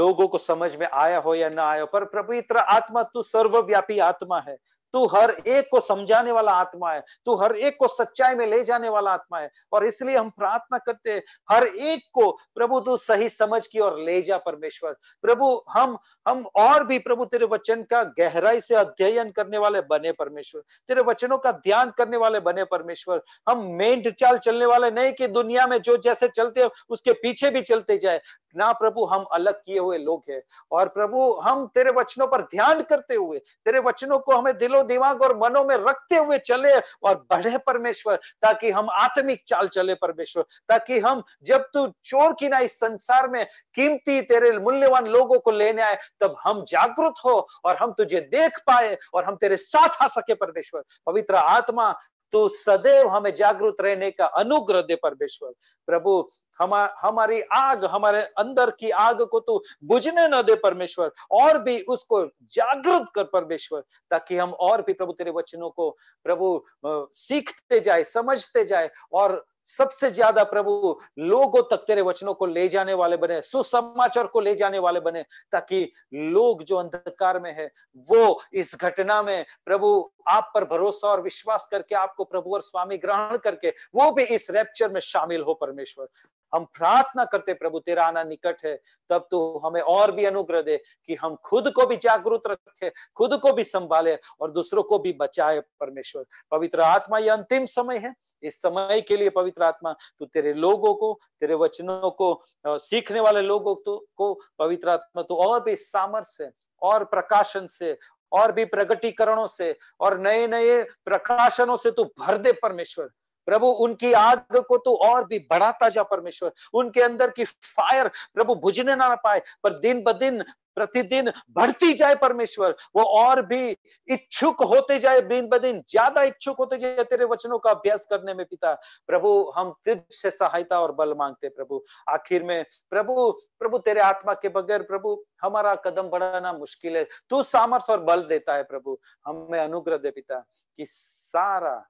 लोगों को समझ में आया हो या ना आया हो पर प्रभु इतना आत्मा तू सर्वव्यापी आत्मा है तू हर एक को समझाने वाला आत्मा है तू हर एक को सच्चाई में ले जाने वाला आत्मा है और इसलिए हम प्रार्थना करते हैं हर एक को प्रभु तू सही समझ की और ले जा परमेश्वर प्रभु हम हम और भी प्रभु तेरे वचन का गहराई से अध्ययन करने वाले बने परमेश्वर तेरे वचनों का ध्यान करने वाले बने परमेश्वर हम मेन चाल चलने वाले नहीं कि दुनिया में जो जैसे चलते उसके पीछे भी चलते जाए ना प्रभु हम अलग किए हुए लोग हैं और प्रभु हम तेरे वचनों पर ध्यान करते हुए तेरे वचनों को हमें दिलो दिमाग और मनों में रखते हुए चले और बढ़े परमेश्वर ताकि हम आत्मिक चाल चले परमेश्वर ताकि हम जब तू चोर की ना इस संसार में कीमती तेरे मूल्यवान लोगों को लेने आए तब हम जागृत हो और हम तुझे देख पाए और हम तेरे साथ आ सके परमेश्वर पवित्र आत्मा तो सदैव हमें जागृत रहने का अनुग्रह दे परमेश्वर प्रभु हमा हमारी आग हमारे अंदर की आग को तो बुझने न दे परमेश्वर और भी उसको जागृत कर परमेश्वर ताकि हम और भी प्रभु तेरे वचनों को प्रभु सीखते जाए समझते जाए और सबसे ज्यादा प्रभु लोगों तक तेरे वचनों को ले जाने वाले बने सुसमाचार को ले जाने वाले बने ताकि लोग जो अंधकार में है वो इस घटना में प्रभु आप पर भरोसा और विश्वास करके आपको प्रभु और स्वामी ग्रहण करके वो भी इस रैप्चर में शामिल हो परमेश्वर हम प्रार्थना करते प्रभु तेरा आना निकट है तब तो हमें और भी अनुग्रह दे कि हम खुद को भी जागरूक रखे खुद को भी संभाले और दूसरों को भी बचाए परमेश्वर पवित्र आत्मा यह अंतिम समय है इस समय के लिए पवित्र आत्मा तू तेरे लोगों को तेरे वचनों को सीखने वाले लोगों तो, को पवित्र आत्मा तो और भी सामर्थ्य और प्रकाशन से और भी प्रगटीकरणों से और नए नए प्रकाशनों से तू भर दे परमेश्वर प्रभु उनकी आग को तो और भी बढ़ाता जा परमेश्वर उनके अंदर की फायर प्रभु बुझने ना पाए पर दिन ब दिन प्रतिदिन बढ़ती जाए परमेश्वर वो और भी इच्छुक होते जाए दिन ब दिन ज्यादा इच्छुक होते जाए तेरे वचनों का अभ्यास करने में पिता प्रभु हम तिर से सहायता और बल मांगते प्रभु आखिर में प्रभु प्रभु तेरे आत्मा के बगैर प्रभु हमारा कदम बढ़ाना मुश्किल है तू सामर्थ और बल देता है प्रभु हमें अनुग्रह दे पिता कि सारा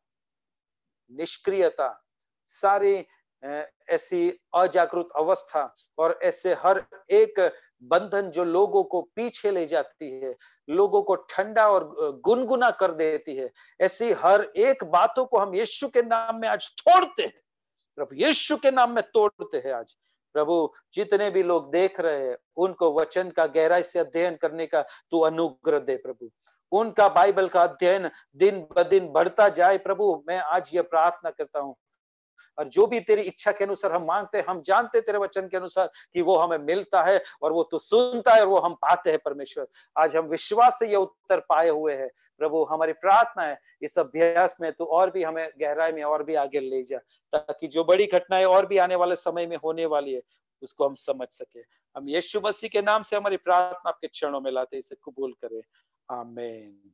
निष्क्रियता सारी ऐसी अजागृत अवस्था और ऐसे हर एक बंधन जो लोगों को पीछे ले जाती है लोगों को ठंडा और गुनगुना कर देती है ऐसी हर एक बातों को हम यीशु के नाम में आज तोड़ते हैं प्रभु यीशु के नाम में तोड़ते हैं आज प्रभु जितने भी लोग देख रहे हैं उनको वचन का गहराई से अध्ययन करने का तू अनुग्रह दे प्रभु उनका बाइबल का अध्ययन दिन ब दिन बढ़ता जाए प्रभु मैं आज यह प्रार्थना करता हूँ और जो भी तेरी इच्छा के अनुसार हम मांगते हैं हम जानते तेरे वचन के अनुसार कि वो हमें मिलता है और वो तू सुनता है और वो हम पाते हैं परमेश्वर आज हम विश्वास से ये उत्तर पाए हुए हैं प्रभु हमारी प्रार्थना है इस अभ्यास में तू और भी हमें गहराई में और भी आगे ले जा ताकि जो बड़ी घटनाएं और भी आने वाले समय में होने वाली है उसको हम समझ सके हम यीशु मसीह के नाम से हमारी प्रार्थना आपके चरणों में लाते इसे कबूल करें Amen.